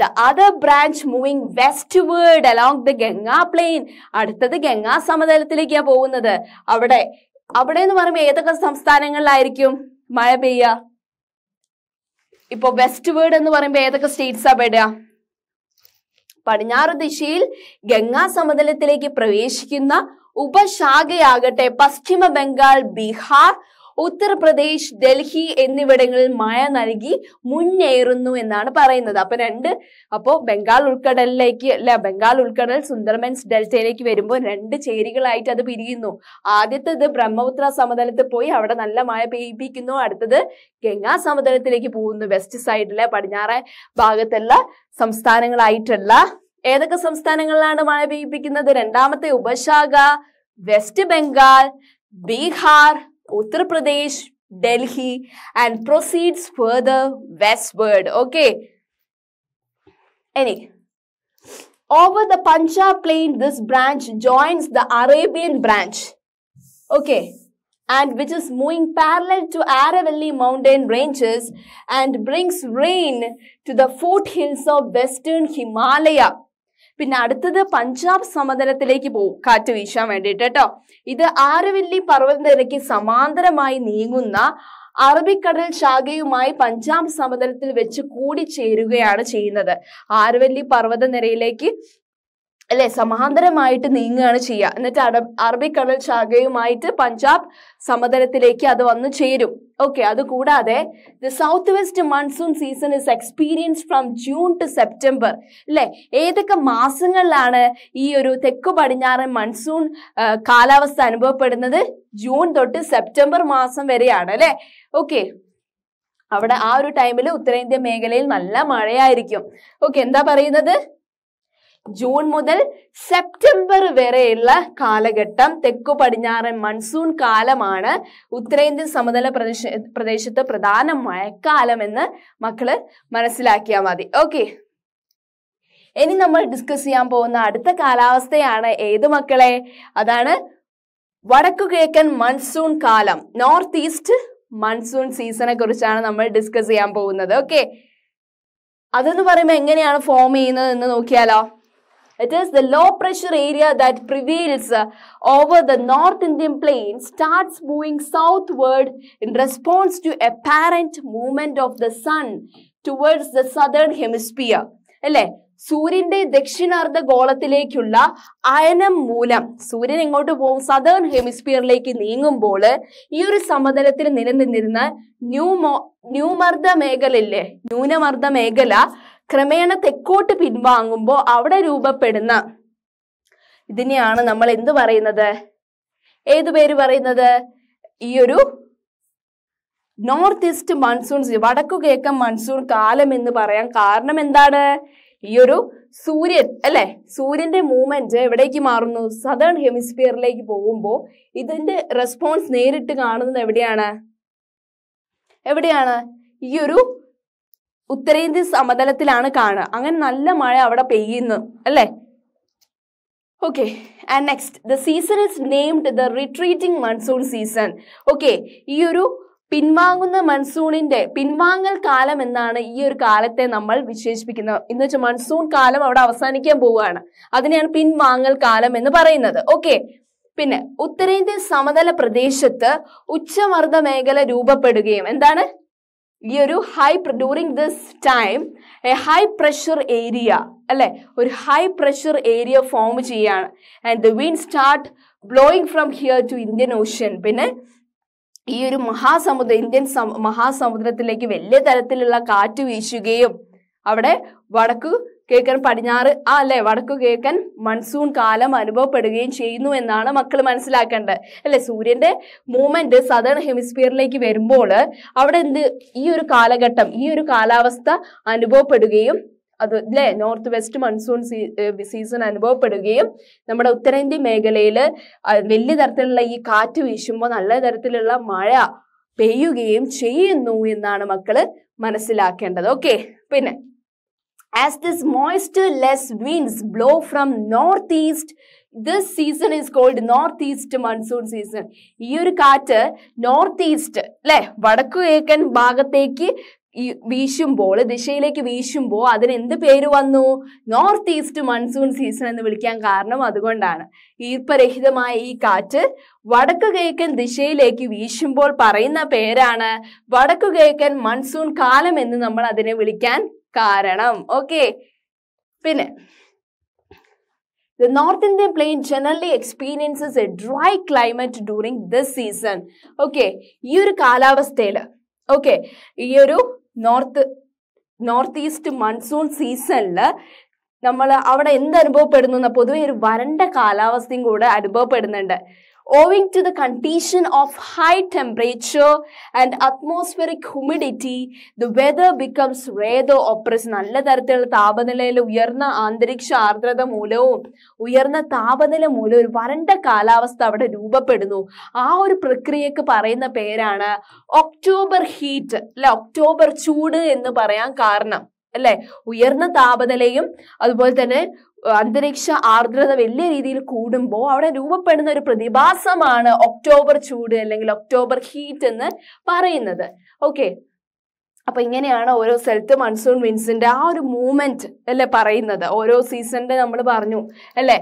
the other branch moving westward along the Ganga plain അടുത്തത് ഗംഗാ സമതലത്തിലേക്കാണ് പോകുന്നത് അവിടെ അവിടെ എന്ന് പറയുമ്പോൾ ഏതൊക്കെ സംസ്ഥാനങ്ങളിലായിരിക്കും മഴ പെയ്യ ഇപ്പൊ വെസ്റ്റ് വേർഡ് എന്ന് പറയുമ്പോൾ ഏതൊക്കെ സ്റ്റേറ്റ്സാ പെടുക പടിഞ്ഞാറ് ദിശയിൽ ഗംഗാ സമതലത്തിലേക്ക് പ്രവേശിക്കുന്ന ഉപശാഖയാകട്ടെ പശ്ചിമ ബംഗാൾ ബീഹാർ ഉത്തർപ്രദേശ് ഡൽഹി എന്നിവിടങ്ങളിൽ മഴ നൽകി മുന്നേറുന്നു എന്നാണ് പറയുന്നത് അപ്പൊ രണ്ട് അപ്പോൾ ബംഗാൾ ഉൾക്കടലിലേക്ക് അല്ല ബംഗാൾ ഉൾക്കടൽ സുന്ദർബൻസ് ഡെൽറ്റയിലേക്ക് വരുമ്പോൾ രണ്ട് ചേരികളായിട്ട് അത് പിരിയുന്നു ആദ്യത്തേത് ബ്രഹ്മപുത്ര സമതലത്തിൽ പോയി അവിടെ നല്ല മഴ പെയ്യിപ്പിക്കുന്നു അടുത്തത് ഗംഗാ സമതലത്തിലേക്ക് പോകുന്നു വെസ്റ്റ് സൈഡിലെ പടിഞ്ഞാറെ ഭാഗത്തുള്ള സംസ്ഥാനങ്ങളായിട്ടുള്ള ഏതൊക്കെ സംസ്ഥാനങ്ങളിലാണ് മഴ പെയ്യിപ്പിക്കുന്നത് രണ്ടാമത്തെ ഉപശാഖ West Bengal Bihar Uttar Pradesh, Delhi and proceeds further westward. Okay. Any. Over the Punjab plain, this branch joins the Arabian branch. Okay. And which is moving parallel to Aravalli mountain ranges and brings rain to the foothills of western Himalaya. പിന്നെ അടുത്തത് പഞ്ചാബ് സമതലത്തിലേക്ക് പോകും കാറ്റ് വീശാൻ വേണ്ടിയിട്ട് കേട്ടോ ഇത് ആരവല്ലി പർവ്വതനിരയ്ക്ക് സമാന്തരമായി നീങ്ങുന്ന അറബിക്കടൽ ശാഖയുമായി പഞ്ചാബ് സമതലത്തിൽ വെച്ച് കൂടിച്ചേരുകയാണ് ചെയ്യുന്നത് ആരവല്ലി പർവ്വതനിരയിലേക്ക് അല്ലെ സമാന്തരമായിട്ട് നീങ്ങുകയാണ് ചെയ്യുക എന്നിട്ട് അറബ് അറബിക്കടൽ ശാഖയുമായിട്ട് പഞ്ചാബ് സമതലത്തിലേക്ക് അത് വന്നു ചേരും ഓക്കെ അതുകൂടാതെ the south west monsoon season is experience from June to September അല്ലേ ഏതൊക്കെ മാസങ്ങളിലാണ് ഈ ഒരു തെക്കു പടിഞ്ഞാറൻ മൺസൂൺ കാലാവസ്ഥ അനുഭവപ്പെടുന്നത് ജൂൺ തൊട്ട് സെപ്റ്റംബർ മാസം വരെയാണ് അല്ലെ ഓക്കെ അവിടെ ആ ഒരു ടൈമിൽ ഉത്തരേന്ത്യൻ മേഖലയിൽ നല്ല മഴയായിരിക്കും ഓക്കെ എന്താ പറയുന്നത് ജൂൺ മുതൽ സെപ്റ്റംബർ വരെയുള്ള കാലഘട്ടം തെക്കു പടിഞ്ഞാറൻ മൺസൂൺ കാലമാണ് ഉത്തരേന്ത്യൻ സമതല പ്രദേശ പ്രദേശത്ത് പ്രധാന മഴക്കാലം എന്ന് മക്കള് മനസ്സിലാക്കിയാൽ മതി ഓക്കെ ഇനി നമ്മൾ ഡിസ്കസ് ചെയ്യാൻ പോകുന്ന അടുത്ത കാലാവസ്ഥയാണ് ഏത് മക്കളെ അതാണ് വടക്കു കിഴക്കൻ മൺസൂൺ കാലം നോർത്ത് ഈസ്റ്റ് മൺസൂൺ സീസണെ കുറിച്ചാണ് നമ്മൾ ഡിസ്കസ് ചെയ്യാൻ പോകുന്നത് ഓക്കെ അതെന്ന് പറയുമ്പോൾ എങ്ങനെയാണ് ഫോം ചെയ്യുന്നത് എന്ന് നോക്കിയാലോ it is the low pressure area that prevails over the north Indian plain starts moving southward in response to apparent movement of the sun towards the southern hemisphere അല്ലേ സൂര്യന്റെ ദക്ഷിണാർദ്ധ ഗോളത്തിലേക്കുള്ള അയനം മൂലം സൂര്യൻ എങ്ങോട്ട് പോകും സദേൺ ഹെമിസ്ഫിയറിലേക്ക് നീങ്ങുമ്പോൾ ഈ ഒരു സമതലത്തിൽ നിലനിന്നിരുന്ന ന്യൂ മോ ന്യൂമർദ്ദ മേഖല ഇല്ലേ ന്യൂനമർദ്ദ മേഖല ക്രമേണ തെക്കോട്ട് പിൻവാങ്ങുമ്പോൾ അവിടെ രൂപപ്പെടുന്ന ഇതിനെയാണ് നമ്മൾ എന്ത് പറയുന്നത് ഏതു പേര് പറയുന്നത് ഈ ഒരു നോർത്ത് ഈസ്റ്റ് മൺസൂൺ വടക്കു കിഴക്കൻ മൺസൂൺ കാലം എന്ന് പറയാൻ കാരണം എന്താണ് ഈ ഒരു സൂര്യൻ അല്ലെ സൂര്യന്റെ മൂവ്മെന്റ് എവിടേക്ക് മാറുന്നു സദേൺ ഹെമിസ്ഫിയറിലേക്ക് പോകുമ്പോൾ ഇതിന്റെ റെസ്പോൺസ് നേരിട്ട് കാണുന്നത് എവിടെയാണ് എവിടെയാണ് ഈ ഒരു ഉത്തരേന്ത്യ സമതലത്തിലാണ് കാണുക അങ്ങനെ നല്ല മഴ അവിടെ പെയ്യുന്നു അല്ലേ okay and next the season is named the retreating monsoon season okay ഈ ഒരു പിൻവാങ്ങുന്ന മൺസൂണിന്റെ പിൻവാങ്ങൽ കാലം എന്നാണ് ഈ ഒരു കാലത്തെ നമ്മൾ വിശേഷിപ്പിക്കുന്നത് എന്ന് വെച്ചാൽ മൺസൂൺ കാലം അവിടെ അവസാനിക്കാൻ പോവുകയാണ് അതിനെയാണ് പിൻവാങ്ങൽ കാലം എന്ന് പറയുന്നത് ഓക്കെ പിന്നെ ഉത്തരേന്ത്യൻ സമതല പ്രദേശത്ത് ഉച്ചമർദ്ദ മേഖല രൂപപ്പെടുകയും എന്താണ് ഈ ഒരു high during this time a high pressure area അല്ലെ ഒരു ഹൈ പ്രഷർ ഏരിയ ഫോം ചെയ്യാണ് and the wind start blowing from here to Indian Ocean പിന്നെ ഈ ഒരു മഹാസമുദ്ര ഇന്ത്യൻ മഹാസമുദ്രത്തിലേക്ക് വലിയ തരത്തിലുള്ള കാറ്റ് വീശുകയും അവിടെ വടക്കു കിഴക്കൻ പടിഞ്ഞാറ് ആ അല്ലെ വടക്കു കിഴക്കൻ മൺസൂൺ കാലം അനുഭവപ്പെടുകയും ചെയ്യുന്നു എന്നാണ് മക്കൾ മനസ്സിലാക്കേണ്ടത് അല്ലെ സൂര്യന്റെ മൂവ്മെന്റ് സദേൺ ഹെമിസ്ഫിയറിലേക്ക് വരുമ്പോൾ അവിടെ എന്ത് ഈ ഒരു കാലഘട്ടം ഈ ഒരു കാലാവസ്ഥ അനുഭവപ്പെടുകയും അത് അല്ലേ നോർത്ത് വെസ്റ്റ് മൺസൂൺ സീസൺ അനുഭവപ്പെടുകയും നമ്മുടെ ഉത്തരേന്ത്യ മേഖലയിൽ വലിയ തരത്തിലുള്ള ഈ കാറ്റ് വീശുമ്പോൾ നല്ല തരത്തിലുള്ള മഴ പെയ്യുകയും ചെയ്യുന്നു എന്നാണ് മക്കൾ മനസ്സിലാക്കേണ്ടത് ഓക്കെ പിന്നെ As this moisture-less winds blow from northeast, this season is called northeast monsoon season. ഈ ഒരു കാറ്റ് നോർത്ത് ഈസ്റ്റ് അല്ലെ വടക്കു കിഴക്കൻ ഭാഗത്തേക്ക് വീശുമ്പോൾ ദിശയിലേക്ക് വീശുമ്പോൾ അതിന് എന്ത് പേര് വന്നു നോർത്ത് ഈസ്റ്റ് മൺസൂൺ സീസൺ എന്ന് വിളിക്കാൻ കാരണം അതുകൊണ്ടാണ് ഈർപ്പരഹിതമായ ഈ കാറ്റ് വടക്കു കിഴക്കൻ ദിശയിലേക്ക് വീശുമ്പോൾ പറയുന്ന പേരാണ് വടക്കു കിഴക്കൻ മൺസൂൺ കാലം എന്ന് നമ്മൾ അതിനെ വിളിക്കാൻ കാരണം ഓക്കെ പിന്നെ The north Indian plain generally experiences a dry climate during this season Okay, ഈ ഒരു കാലാവസ്ഥയിൽ ഓക്കെ ഈ ഒരു നോർത്ത് നോർത്ത് ഈസ്റ്റ് മൺസൂൺ സീസണില് നമ്മൾ അവിടെ എന്ത് അനുഭവപ്പെടുന്നു പൊതുവെ ഒരു വരണ്ട കാലാവസ്ഥയും കൂടെ അനുഭവപ്പെടുന്നുണ്ട് owing to the condition of high temperature and atmospheric humidity, the weather becomes rather oppressive. നല്ല തരത്തിലുള്ള താപനിലയിൽ ഉയർന്ന അന്തരീക്ഷ ആർദ്രത മൂലവും ഉയർന്ന താപനില മൂലവും ഒരു വരണ്ട കാലാവസ്ഥ അവിടെ രൂപപ്പെടുന്നു ആ ഒരു പ്രക്രിയക്ക് പറയുന്ന പേരാണ് ഒക്ടോബർ ഹീറ്റ് അല്ലെ ഒക്ടോബർ ചൂട് എന്ന് പറയാൻ കാരണം അല്ലെ ഉയർന്ന താപനിലയും അതുപോലെ തന്നെ അന്തരീക്ഷ ആർദ്രത വലിയ രീതിയിൽ കൂടുമ്പോൾ അവിടെ രൂപപ്പെടുന്ന ഒരു പ്രതിഭാസമാണ് ഒക്ടോബർ ചൂട് അല്ലെങ്കിൽ ഒക്ടോബർ ഹീറ്റ് എന്ന് പറയുന്നത് ഓക്കെ അപ്പൊ ഇങ്ങനെയാണ് ഓരോ സ്ഥലത്ത് മൺസൂൺ വിൻസിന്റെ ആ ഒരു മൂവ്മെന്റ് അല്ലെ പറയുന്നത് ഓരോ സീസണിന്റെ നമ്മൾ പറഞ്ഞു അല്ലെ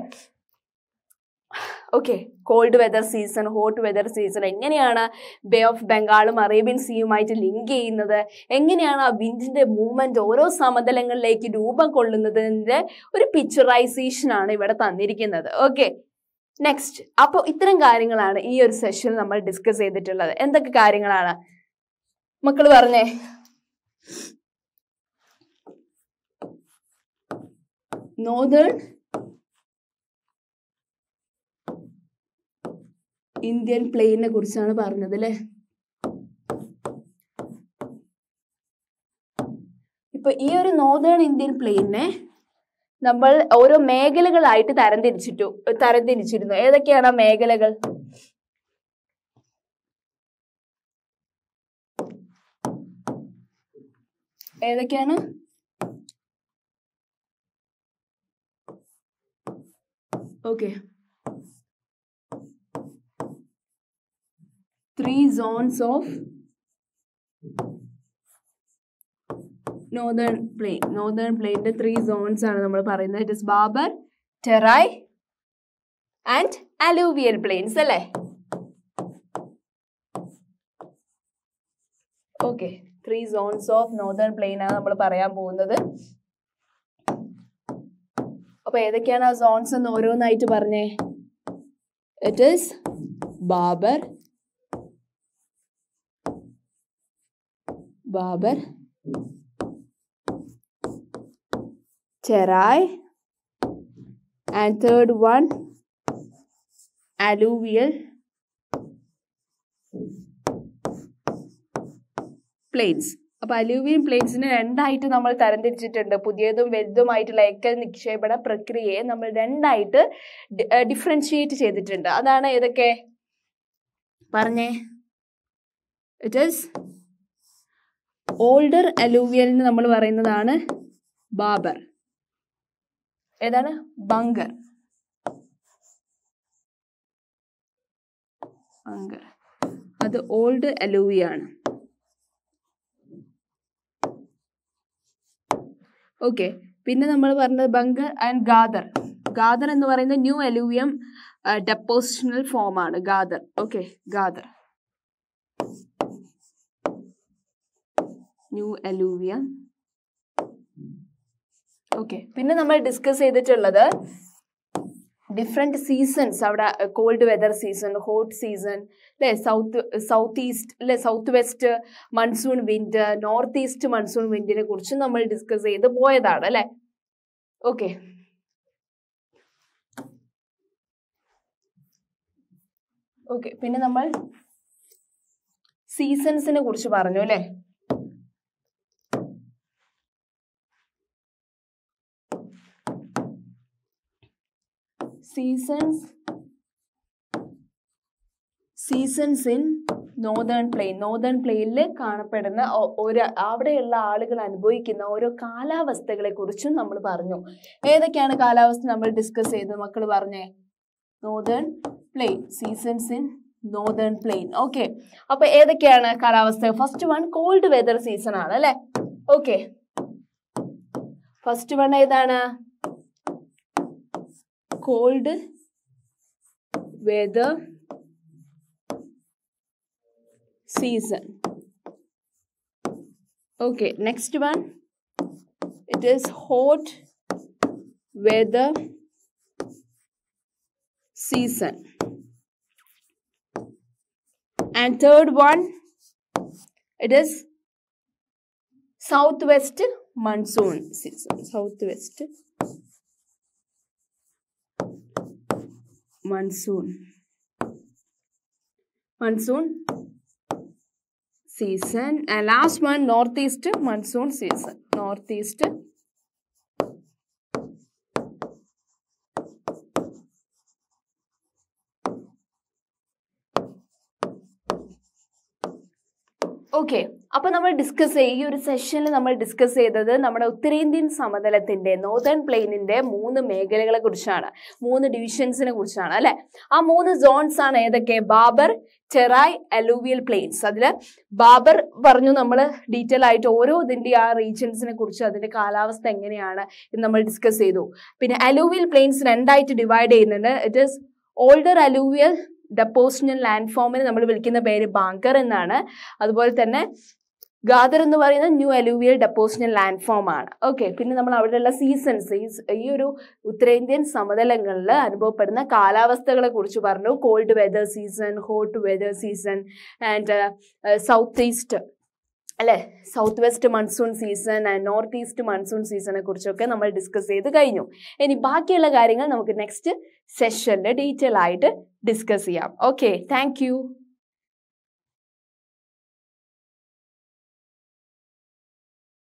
okay cold weather season hot weather season എങ്ങനെയാണ് ബേ ഓഫ് ബംഗാളും അറേബ്യൻ സീയുമായിട്ട് ലിങ്ക് ചെയ്യുന്നത് എങ്ങനെയാണ് ആ വിൻഡിൻ്റെ മൂവ്മെൻറ്റ് ഓരോ സമതലങ്ങളിലേക്ക് രൂപം കൊള്ളുന്നതിൻ്റെ ഒരു പിക്ചറൈസേഷൻ ആണ് ഇവിടെ തന്നിരിക്കുന്നത് ഓക്കെ നെക്സ്റ്റ് അപ്പോൾ ഇത്തരം കാര്യങ്ങളാണ് ഈ ഒരു സെഷനിൽ നമ്മൾ ഡിസ്കസ് ചെയ്തിട്ടുള്ളത് എന്തൊക്കെ കാര്യങ്ങളാണ് മക്കൾ പറഞ്ഞേ നോർദേൺ ഇന്ത്യൻ പ്ലെയിനെ കുറിച്ചാണ് പറഞ്ഞത് അല്ലേ ഇപ്പൊ ഈ ഒരു നോർത്തേൺ ഇന്ത്യൻ പ്ലെയിനെ നമ്മൾ ഓരോ മേഖലകളായിട്ട് തരംതിരിച്ചിട്ടു തരംതിരിച്ചിരുന്നു ഏതൊക്കെയാണ് മേഖലകൾ ഏതൊക്കെയാണ് okay three zones of northern plain northern പ്ലെയിനിന്റെ ത്രീ സോൺസ് ആണ് നമ്മൾ പറയുന്നത് it is Bhabar Terai and alluvial plains അല്ലേ okay three zones of northern plain ആണ് നമ്മൾ പറയാൻ പോകുന്നത് അപ്പൊ ഏതൊക്കെയാണ് ആ സോൺസ് എന്ന് ഓരോന്നായിട്ട് പറഞ്ഞേ it is Bhabar Bhabar Terai and third one alluvial plains അപ്പൊ അലൂവിയൻ പ്ലെയിൻസിന് രണ്ടായിട്ട് നമ്മൾ തരംതിരിച്ചിട്ടുണ്ട് പുതിയതും വലുതുമായിട്ടുള്ള എക്കൽ നിക്ഷേപണ പ്രക്രിയയെ നമ്മൾ രണ്ടായിട്ട് ഡിഫറൻഷിയേറ്റ് ചെയ്തിട്ടുണ്ട് അതാണ് ഏതൊക്കെ പറഞ്ഞേ ഇറ്റ് ഈസ് ഓൾഡർ അലൂവിയലിന് നമ്മൾ പറയുന്നതാണ് ബാബർ ഏതാണ് ബങ്കർ ബങ്കർ അത് ഓൾഡ് അലൂവിയാണ് ഓക്കെ പിന്നെ നമ്മൾ പറഞ്ഞത് ബങ്കർ ആൻഡ് ഗാദർ ഗാദർ എന്ന് പറയുന്നത് ന്യൂ അലൂവിയം ഡെപ്പോസിഷണൽ ഫോമാണ് Khadar okay Khadar new alluvium okay പിന്നെ നമ്മൾ ഡിസ്കസ് ചെയ്തിട്ടുള്ളത് ഡിഫറെൻറ്റ് സീസൺസ് അവിടെ cold weather season hot season അല്ലേ സൗത്ത് സൗത്ത് ഈസ്റ്റ് അല്ലേ south west monsoon wind north east monsoon വിൻഡിനെ കുറിച്ച് നമ്മൾ ഡിസ്കസ് ചെയ്ത് പോയതാണ് അല്ലേ ഓക്കെ ഓക്കെ പിന്നെ നമ്മൾ സീസൺസിനെ കുറിച്ച് പറഞ്ഞു അല്ലേ seasons seasons in northern plain northern പ്ലെയിനിൽ കാണപ്പെടുന്ന ഒരു അവിടെയുള്ള ആളുകൾ അനുഭവിക്കുന്ന ഓരോ കാലാവസ്ഥകളെ കുറിച്ചും നമ്മൾ പറഞ്ഞു ഏതൊക്കെയാണ് കാലാവസ്ഥ നമ്മൾ ഡിസ്കസ് ചെയ്തത് മക്കൾ പറഞ്ഞേ northern plain seasons in northern plain okay അപ്പൊ ഏതൊക്കെയാണ് കാലാവസ്ഥ first one cold weather season ആണ് അല്ലെ ഓക്കെ ഫസ്റ്റ് വൺ ഏതാണ് cold weather season. Okay, next one. It is hot weather season. And third one, it is southwest monsoon season. Southwest monsoon monsoon season and last one northeast monsoon season northeast okay അപ്പോൾ നമ്മൾ discuss ഈ ഒരു സെഷനിൽ നമ്മൾ discuss ചെയ്തത് നമ്മുടെ ഉത്തരേന്ത്യൻ സമതലത്തിന്റെ northern പ്ലെയിനിന്റെ മൂന്ന് മേഖലകളെ കുറിച്ചാണ് മൂന്ന് ഡിവിഷൻസിനെ കുറിച്ചാണ് അല്ലെ ആ മൂന്ന് സോൺസ് ആണ് ഏതൊക്കെ ബാബർ ചെറായ് അലൂവിയൽ പ്ലെയിൻസ് അതിൽ ബാബർ പറഞ്ഞു നമ്മൾ ഡീറ്റെയിൽ ആയിട്ട് ഓരോ ഇതിൻ്റെ ആ റീജിയൻസിനെ കുറിച്ച് അതിൻ്റെ കാലാവസ്ഥ എങ്ങനെയാണ് എന്ന് നമ്മൾ ഡിസ്കസ് ചെയ്തു പിന്നെ അലൂവിയൽ പ്ലെയിൻസ് രണ്ടായിട്ട് ഡിവൈഡ് ചെയ്യുന്നുണ്ട് it is older alluvial deposition land ഫോമിന് നമ്മൾ വിളിക്കുന്ന പേര് ബാങ്കർ എന്നാണ് അതുപോലെ തന്നെ ഗാദർ എന്ന് പറയുന്ന new alluvial depositional land form ആണ് ഓക്കെ പിന്നെ നമ്മൾ അവിടെയുള്ള സീസൺസ് ഈ ഒരു ഉത്തരേന്ത്യൻ സമതലങ്ങളിൽ അനുഭവപ്പെടുന്ന കാലാവസ്ഥകളെ കുറിച്ച് പറഞ്ഞു cold weather season hot weather season and south east അല്ലെ south west monsoon season and north east monsoon സീസണെ കുറിച്ചൊക്കെ നമ്മൾ ഡിസ്കസ് ചെയ്ത് കഴിഞ്ഞു ഇനി ബാക്കിയുള്ള കാര്യങ്ങൾ നമുക്ക് നെക്സ്റ്റ് സെഷനിൽ ഡീറ്റെയിൽ ആയിട്ട് ഡിസ്കസ് ചെയ്യാം ഓക്കെ താങ്ക്